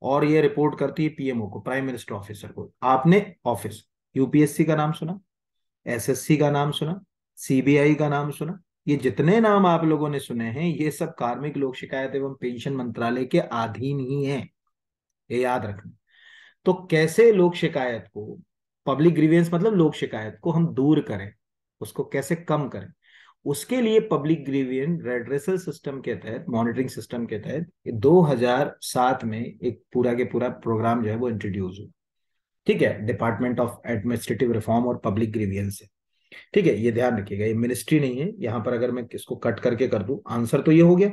और ये रिपोर्ट करती है पीएमओ को प्राइम मिनिस्टर ऑफिसर को आपने ऑफिस यूपीएससी का नाम सुना एसएससी का नाम सुना सीबीआई का नाम सुना ये जितने नाम आप लोगों ने सुने हैं ये सब कार्मिक लोक शिकायत एवं पेंशन मंत्रालय के अधीन ही हैं ये याद रखना तो कैसे लोक शिकायत को पब्लिक ग्रीवियंस मतलब लोक शिकायत को हम दूर करें उसको कैसे कम करें उसके लिए पब्लिक ग्रीवियन रेड्रेसल सिस्टम के तहत मॉनिटरिंग सिस्टम के तहत 2007 में एक पूरा के पूरा प्रोग्राम जो है वो इंट्रोड्यूस हुआ ठीक है डिपार्टमेंट ऑफ एडमिनिस्ट्रेटिव रिफॉर्म और पब्लिक ग्रीवियन से ठीक है ये ध्यान रखिएगा ये मिनिस्ट्री नहीं है यहां पर अगर मैं किसको कट करके कर दू आंसर तो ये हो गया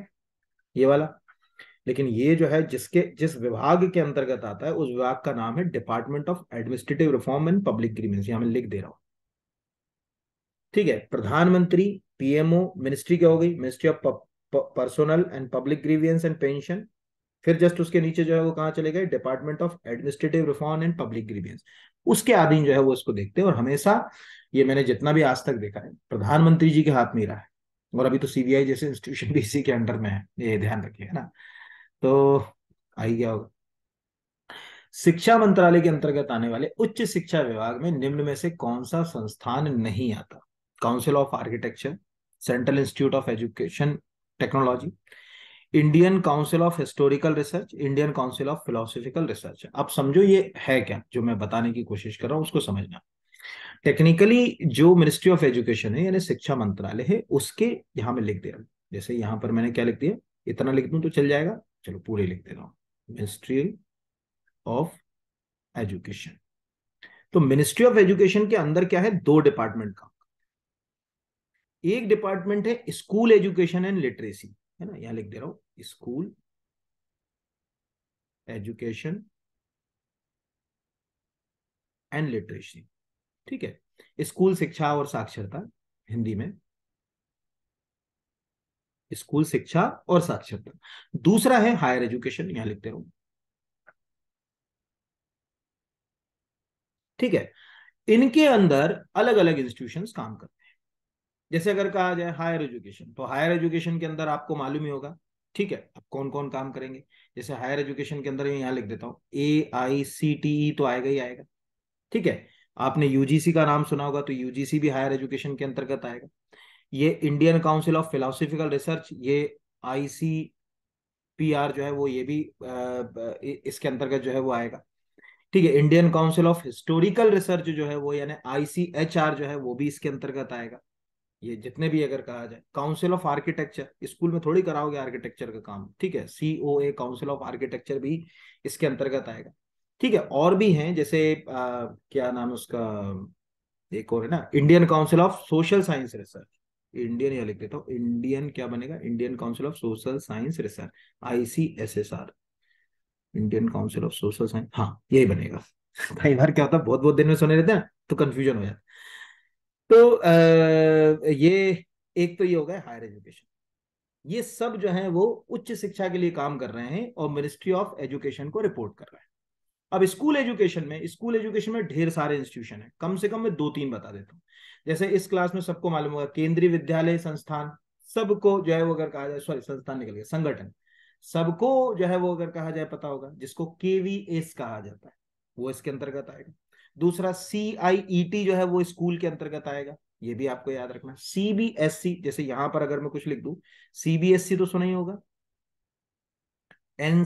ये वाला लेकिन ये जो है जिसके जिस विभाग के अंतर्गत आता है उस विभाग का नाम है department of administrative reform and public grievance यहां मैं लिख दे रहा हूं ठीक है प्रधानमंत्री पीएमओ मिनिस्ट्री क्या हो गई ministry of personnel and public grievance and pension फिर जस्ट उसके नीचे जो है वो कहाँ चले गए department of administrative reform and public grievance उसके अधीन जो है वो इसको देखते हैं और हमेशा ये मैंने जितना भी आज तक देखा है प्रधानमंत्री जी के हाथ में रहा है और अभी तो सीबीआई जैसे इंस्टीट्यूशन भी इसी के अंडर में है ये ध्यान रखिए है ना तो आई क्या होगा शिक्षा मंत्रालय के अंतर्गत आने वाले उच्च शिक्षा विभाग में निम्न में से कौन सा संस्थान नहीं आता council of architecture central institute of education technology Indian council of historical research Indian council of philosophical research आप समझो ये है क्या जो मैं बताने की कोशिश कर रहा हूँ उसको समझना टेक्निकली जो मिनिस्ट्री ऑफ एजुकेशन है यानी शिक्षा मंत्रालय है उसके यहाँ में लिख दिया जैसे यहाँ पर मैंने क्या लिख दिया इतना लिख दू तो चल जाएगा चलो पूरे लिख दे रहा हूँ मिनिस्ट्री ऑफ एजुकेशन तो मिनिस्ट्री ऑफ एजुकेशन के अंदर क्या है दो डिपार्टमेंट का एक डिपार्टमेंट है स्कूल एजुकेशन एंड लिटरेसी है ना यहां लिख दे रहा हूं स्कूल एजुकेशन एंड लिटरेसी ठीक है स्कूल शिक्षा और साक्षरता हिंदी में स्कूल शिक्षा और साक्षरता दूसरा है हायर एजुकेशन यहां लिखते रहो ठीक है इनके अंदर अलग अलग इंस्टीट्यूशंस काम करते हैं जैसे अगर कहा जाए हायर एजुकेशन तो हायर एजुकेशन के अंदर आपको मालूम ही होगा ठीक है आप कौन कौन काम करेंगे जैसे हायर एजुकेशन के अंदर यहाँ लिख देता हूँ ए आई सी टी ई तो आएगा ही आएगा ठीक है आपने यूजीसी का नाम सुना होगा तो यूजीसी भी हायर एजुकेशन के अंतर्गत आएगा ये Indian council of philosophical research ये आई सी पी आर जो है वो ये भी इसके अंतर्गत जो है वो आएगा ठीक है Indian council of historical research जो है वो यानी आईसीएचआर जो है वो भी इसके अंतर्गत आएगा ये जितने भी अगर कहा जाए काउंसिल ऑफ आर्किटेक्चर स्कूल में थोड़ी कराओगे आर्किटेक्चर का काम ठीक है C O A council of architecture भी इसके अंतर्गत आएगा ठीक है और भी हैं जैसे आ, क्या नाम है उसका एक और है ना Indian council of social science research Indian या लिख देता हूँ इंडियन क्या बनेगा Indian council of social science research ICSSR Indian council of social science हाँ यही बनेगा कई बार क्या होता है बहुत बहुत दिन में सुने रहते हैं तो कंफ्यूजन हो जाता है तो आ, ये एक तो ये हो गया हायर एजुकेशन ये सब जो है वो उच्च शिक्षा के लिए काम कर रहे हैं और मिनिस्ट्री ऑफ एजुकेशन को रिपोर्ट कर रहे हैं अब स्कूल एजुकेशन में स्कूल एजुकेशन में ढेर सारे इंस्टीट्यूशन है कम से कम मैं दो तीन बता देता हूँ जैसे इस क्लास में सबको मालूम होगा केंद्रीय विद्यालय संस्थान सबको जो है वो अगर कहा जाए सॉरी संस्थान निकल गया संगठन सबको जो है वो अगर कहा जाए पता होगा जिसको केवीएस कहा जाता है वो इसके अंतर्गत आएगा दूसरा सी आई ई टी जो है वो स्कूल के अंतर्गत आएगा ये भी आपको याद रखना सीबीएसई जैसे यहां पर अगर मैं कुछ लिख दू सीबीएसई तो सुना ही होगा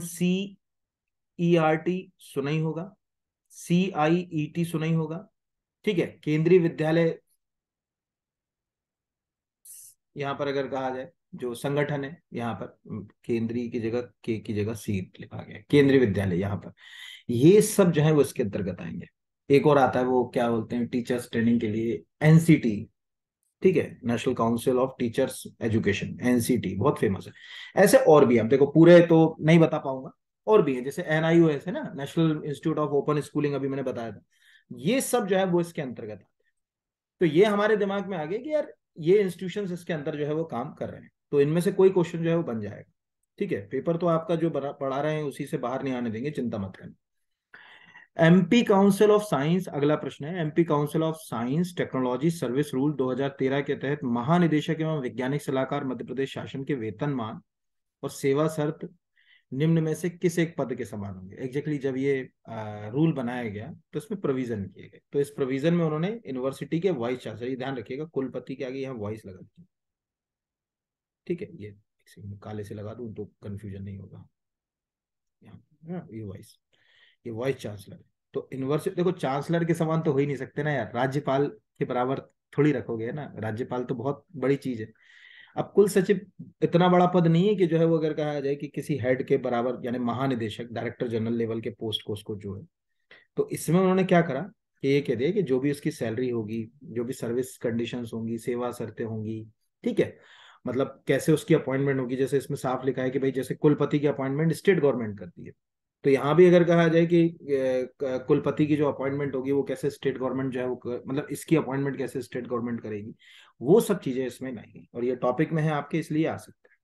सी ई आर टी सुना ही होगा सी आई ई टी सुना ही होगा ठीक है केंद्रीय विद्यालय यहां पर अगर कहा जाए जो संगठन है यहाँ पर केंद्रीय की जगह के की जगह सी लिखा गया केंद्रीय विद्यालय यहाँ पर ये सब जो है वो इसके अंतर्गत आएंगे एक और आता है वो क्या बोलते हैं टीचर्स ट्रेनिंग के लिए एनसीटी ठीक है national council of teachers education NCT बहुत फेमस है ऐसे और भी आप देखो पूरे तो नहीं बता पाऊंगा और भी है जैसे एन है ना national institute of open schooling अभी मैंने बताया था ये सब जो है वो इसके अंतर्गत आते हैं तो ये हमारे दिमाग में आ गए कि यार ये इंस्टीट्यूशन इसके अंदर जो है वो काम कर रहे हैं तो इनमें से कोई क्वेश्चन जो है वो बन जाएगा ठीक है पेपर तो आपका जो पढ़ा रहे हैं उसी से बाहर नहीं आने देंगे चिंता मत करना एमपी काउंसिल ऑफ साइंस अगला प्रश्न है MP council of science technology service rule 2013 के तहत महानिदेशक एवं वैज्ञानिक सलाहकार मध्य प्रदेश शासन के वेतनमान और सेवा शर्त निम्न में से किस एक पद के समान होंगे एग्जैक्टली exactly जब ये आ, रूल बनाया गया तो इसमें प्रोविजन किए गए तो इस प्रोविजन में उन्होंने यूनिवर्सिटी के वाइस चांसलर ध्यान रखिएगा कुलपति के आगे यहाँ वाइस लगा दीजिए ठीक है ये काले से लगा दू तो कंफ्यूजन नहीं होगा यहाँ हाँ, ये वाइस ये वाइस चांसलर तो इनवर्स देखो चांसलर के समान तो हो ही नहीं सकते ना यार राज्यपाल के बराबर थोड़ी रखोगे ना राज्यपाल तो बहुत बड़ी चीज है अब कुल सचिव इतना बड़ा पद नहीं है कि जो है वो अगर कहा जाए कि किसी हेड के बराबर यानी महानिदेशक डायरेक्टर जनरल लेवल के पोस्ट को उसको जो है तो इसमें उन्होंने क्या करा कि ये कह दिया कि जो भी उसकी सैलरी होगी जो भी सर्विस कंडीशन होंगी सेवा शर्तें होंगी ठीक है मतलब कैसे उसकी अपॉइंटमेंट होगी जैसे इसमें साफ लिखा है कि भाई जैसे कुलपति की अपॉइंटमेंट स्टेट गवर्नमेंट करती है तो यहाँ भी अगर कहा जाए कि कुलपति की जो अपॉइंटमेंट होगी वो कैसे स्टेट गवर्नमेंट जो है वो मतलब इसकी अपॉइंटमेंट कैसे स्टेट गवर्नमेंट करेगी वो सब चीजें इसमें नहीं और ये टॉपिक में है आपके इसलिए आ सकते हैं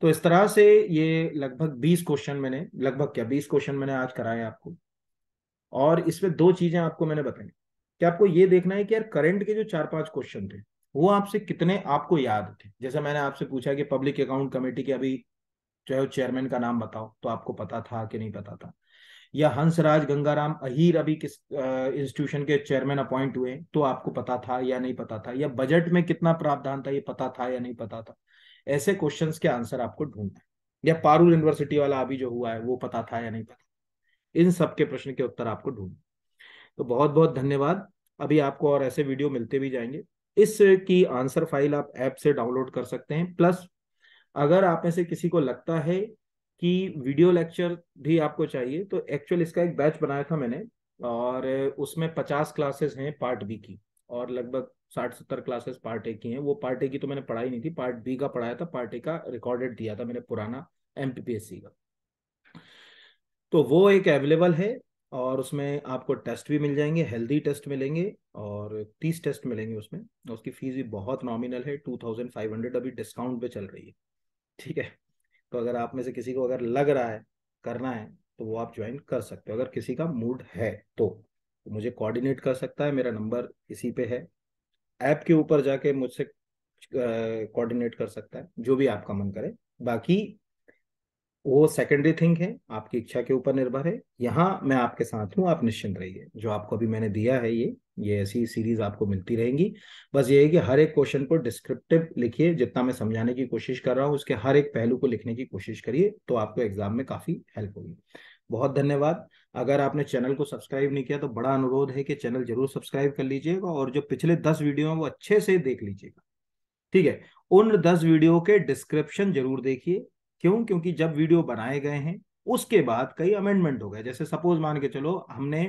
तो इस तरह से ये लगभग बीस क्वेश्चन मैंने लगभग क्या बीस क्वेश्चन मैंने आज कराए आपको और इसमें दो चीजें आपको मैंने बताई कि आपको ये देखना है कि यार करंट के जो चार पांच क्वेश्चन थे वो आपसे कितने आपको याद थे जैसे मैंने आपसे पूछा कि पब्लिक अकाउंट कमेटी के अभी चाहे चेयरमैन का नाम बताओ तो आपको पता था कि नहीं पता था या हंसराज गंगाराम अहीर अभी किस इंस्टीट्यूशन के चेयरमैन अपॉइंट हुए तो आपको पता था या नहीं पता था या बजट में कितना प्रावधान था ये पता था या नहीं पता था ऐसे क्वेश्चन के आंसर आपको ढूंढना है या पारूल यूनिवर्सिटी वाला अभी जो हुआ है वो पता था या नहीं पता इन सब के प्रश्न के उत्तर आपको ढूंढना तो बहुत बहुत धन्यवाद अभी आपको और ऐसे वीडियो मिलते भी जाएंगे इसकी आंसर फाइल आप ऐप से डाउनलोड कर सकते हैं प्लस अगर आप में से किसी को लगता है कि वीडियो लेक्चर भी आपको चाहिए तो एक्चुअल इसका एक बैच बनाया था मैंने और उसमें पचास क्लासेस हैं पार्ट बी की और लगभग साठ सत्तर क्लासेस पार्ट ए की हैं वो पार्ट ए की तो मैंने पढ़ाई नहीं थी पार्ट बी का पढ़ाया था पार्ट ए का रिकॉर्डेड दिया था मैंने पुराना एम का तो वो एक अवेलेबल है और उसमें आपको टेस्ट भी मिल जाएंगे हेल्दी टेस्ट मिलेंगे और तीस टेस्ट मिलेंगे उसमें उसकी फीस भी बहुत नॉमिनल है टू थाउजेंड फाइव हंड्रेड अभी डिस्काउंट पे चल रही है ठीक है तो अगर आप में से किसी को अगर लग रहा है करना है तो वो आप ज्वाइन कर सकते हो अगर किसी का मूड है तो, तो मुझे कोऑर्डिनेट कर सकता है मेरा नंबर इसी पे है ऐप के ऊपर जाके मुझसे कोऑर्डिनेट कर सकता है जो भी आपका मन करे बाकी वो सेकेंडरी थिंग है आपकी इच्छा के ऊपर निर्भर है यहाँ मैं आपके साथ हूँ आप निश्चिंत रहिए जो आपको अभी मैंने दिया है ये ये ऐसी सीरीज आपको मिलती रहेंगी बस ये है कि हर एक क्वेश्चन को डिस्क्रिप्टिव लिखिए जितना मैं समझाने की कोशिश कर रहा हूँ उसके हर एक पहलू को लिखने की कोशिश करिए तो आपको एग्जाम में काफी हेल्प होगी बहुत धन्यवाद अगर आपने चैनल को सब्सक्राइब नहीं किया तो बड़ा अनुरोध है कि चैनल जरूर सब्सक्राइब कर लीजिएगा और जो पिछले दस वीडियो है वो अच्छे से देख लीजिएगा ठीक है उन दस वीडियो के डिस्क्रिप्शन जरूर देखिए क्यों क्योंकि जब वीडियो बनाए गए हैं उसके बाद कई अमेंडमेंट हो गए जैसे सपोज मान के चलो हमने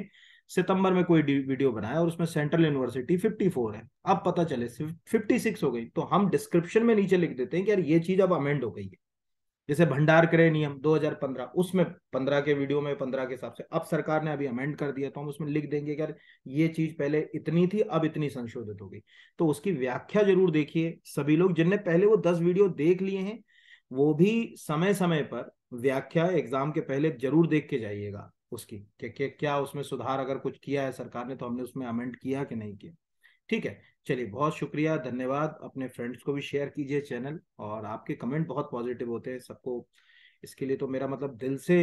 सितंबर में कोई वीडियो बनाया और उसमें सेंट्रल यूनिवर्सिटी 54 है अब पता चले 56 हो गई तो हम डिस्क्रिप्शन में नीचे लिख देते हैं कि यार ये चीज अब अमेंड हो गई है जैसे भंडार क्रय नियम 2015 उसमें 15 के वीडियो में 15 के हिसाब से अब सरकार ने अभी अमेंड कर दिया तो हम उसमें लिख देंगे कि यार ये चीज पहले इतनी थी अब इतनी संशोधित हो गई तो उसकी व्याख्या जरूर देखिए सभी लोग जिनने पहले वो दस वीडियो देख लिए हैं वो भी समय समय पर व्याख्या एग्जाम के पहले जरूर देख के जाइएगा उसकी के, के, क्या उसमें सुधार अगर कुछ किया है सरकार ने तो हमने उसमें अमेंड किया कि नहीं किया ठीक है चलिए बहुत शुक्रिया धन्यवाद अपने फ्रेंड्स को भी शेयर कीजिए चैनल और आपके कमेंट बहुत पॉजिटिव होते हैं सबको इसके लिए तो मेरा मतलब दिल से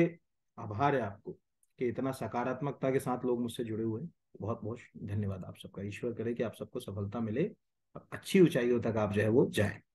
आभार है आपको कि इतना सकारात्मकता के साथ लोग मुझसे जुड़े हुए बहुत बहुत धन्यवाद आप सबका ईश्वर करे कि आप सबको सफलता मिले और अच्छी ऊंचाइयों तक आप जो है वो जाए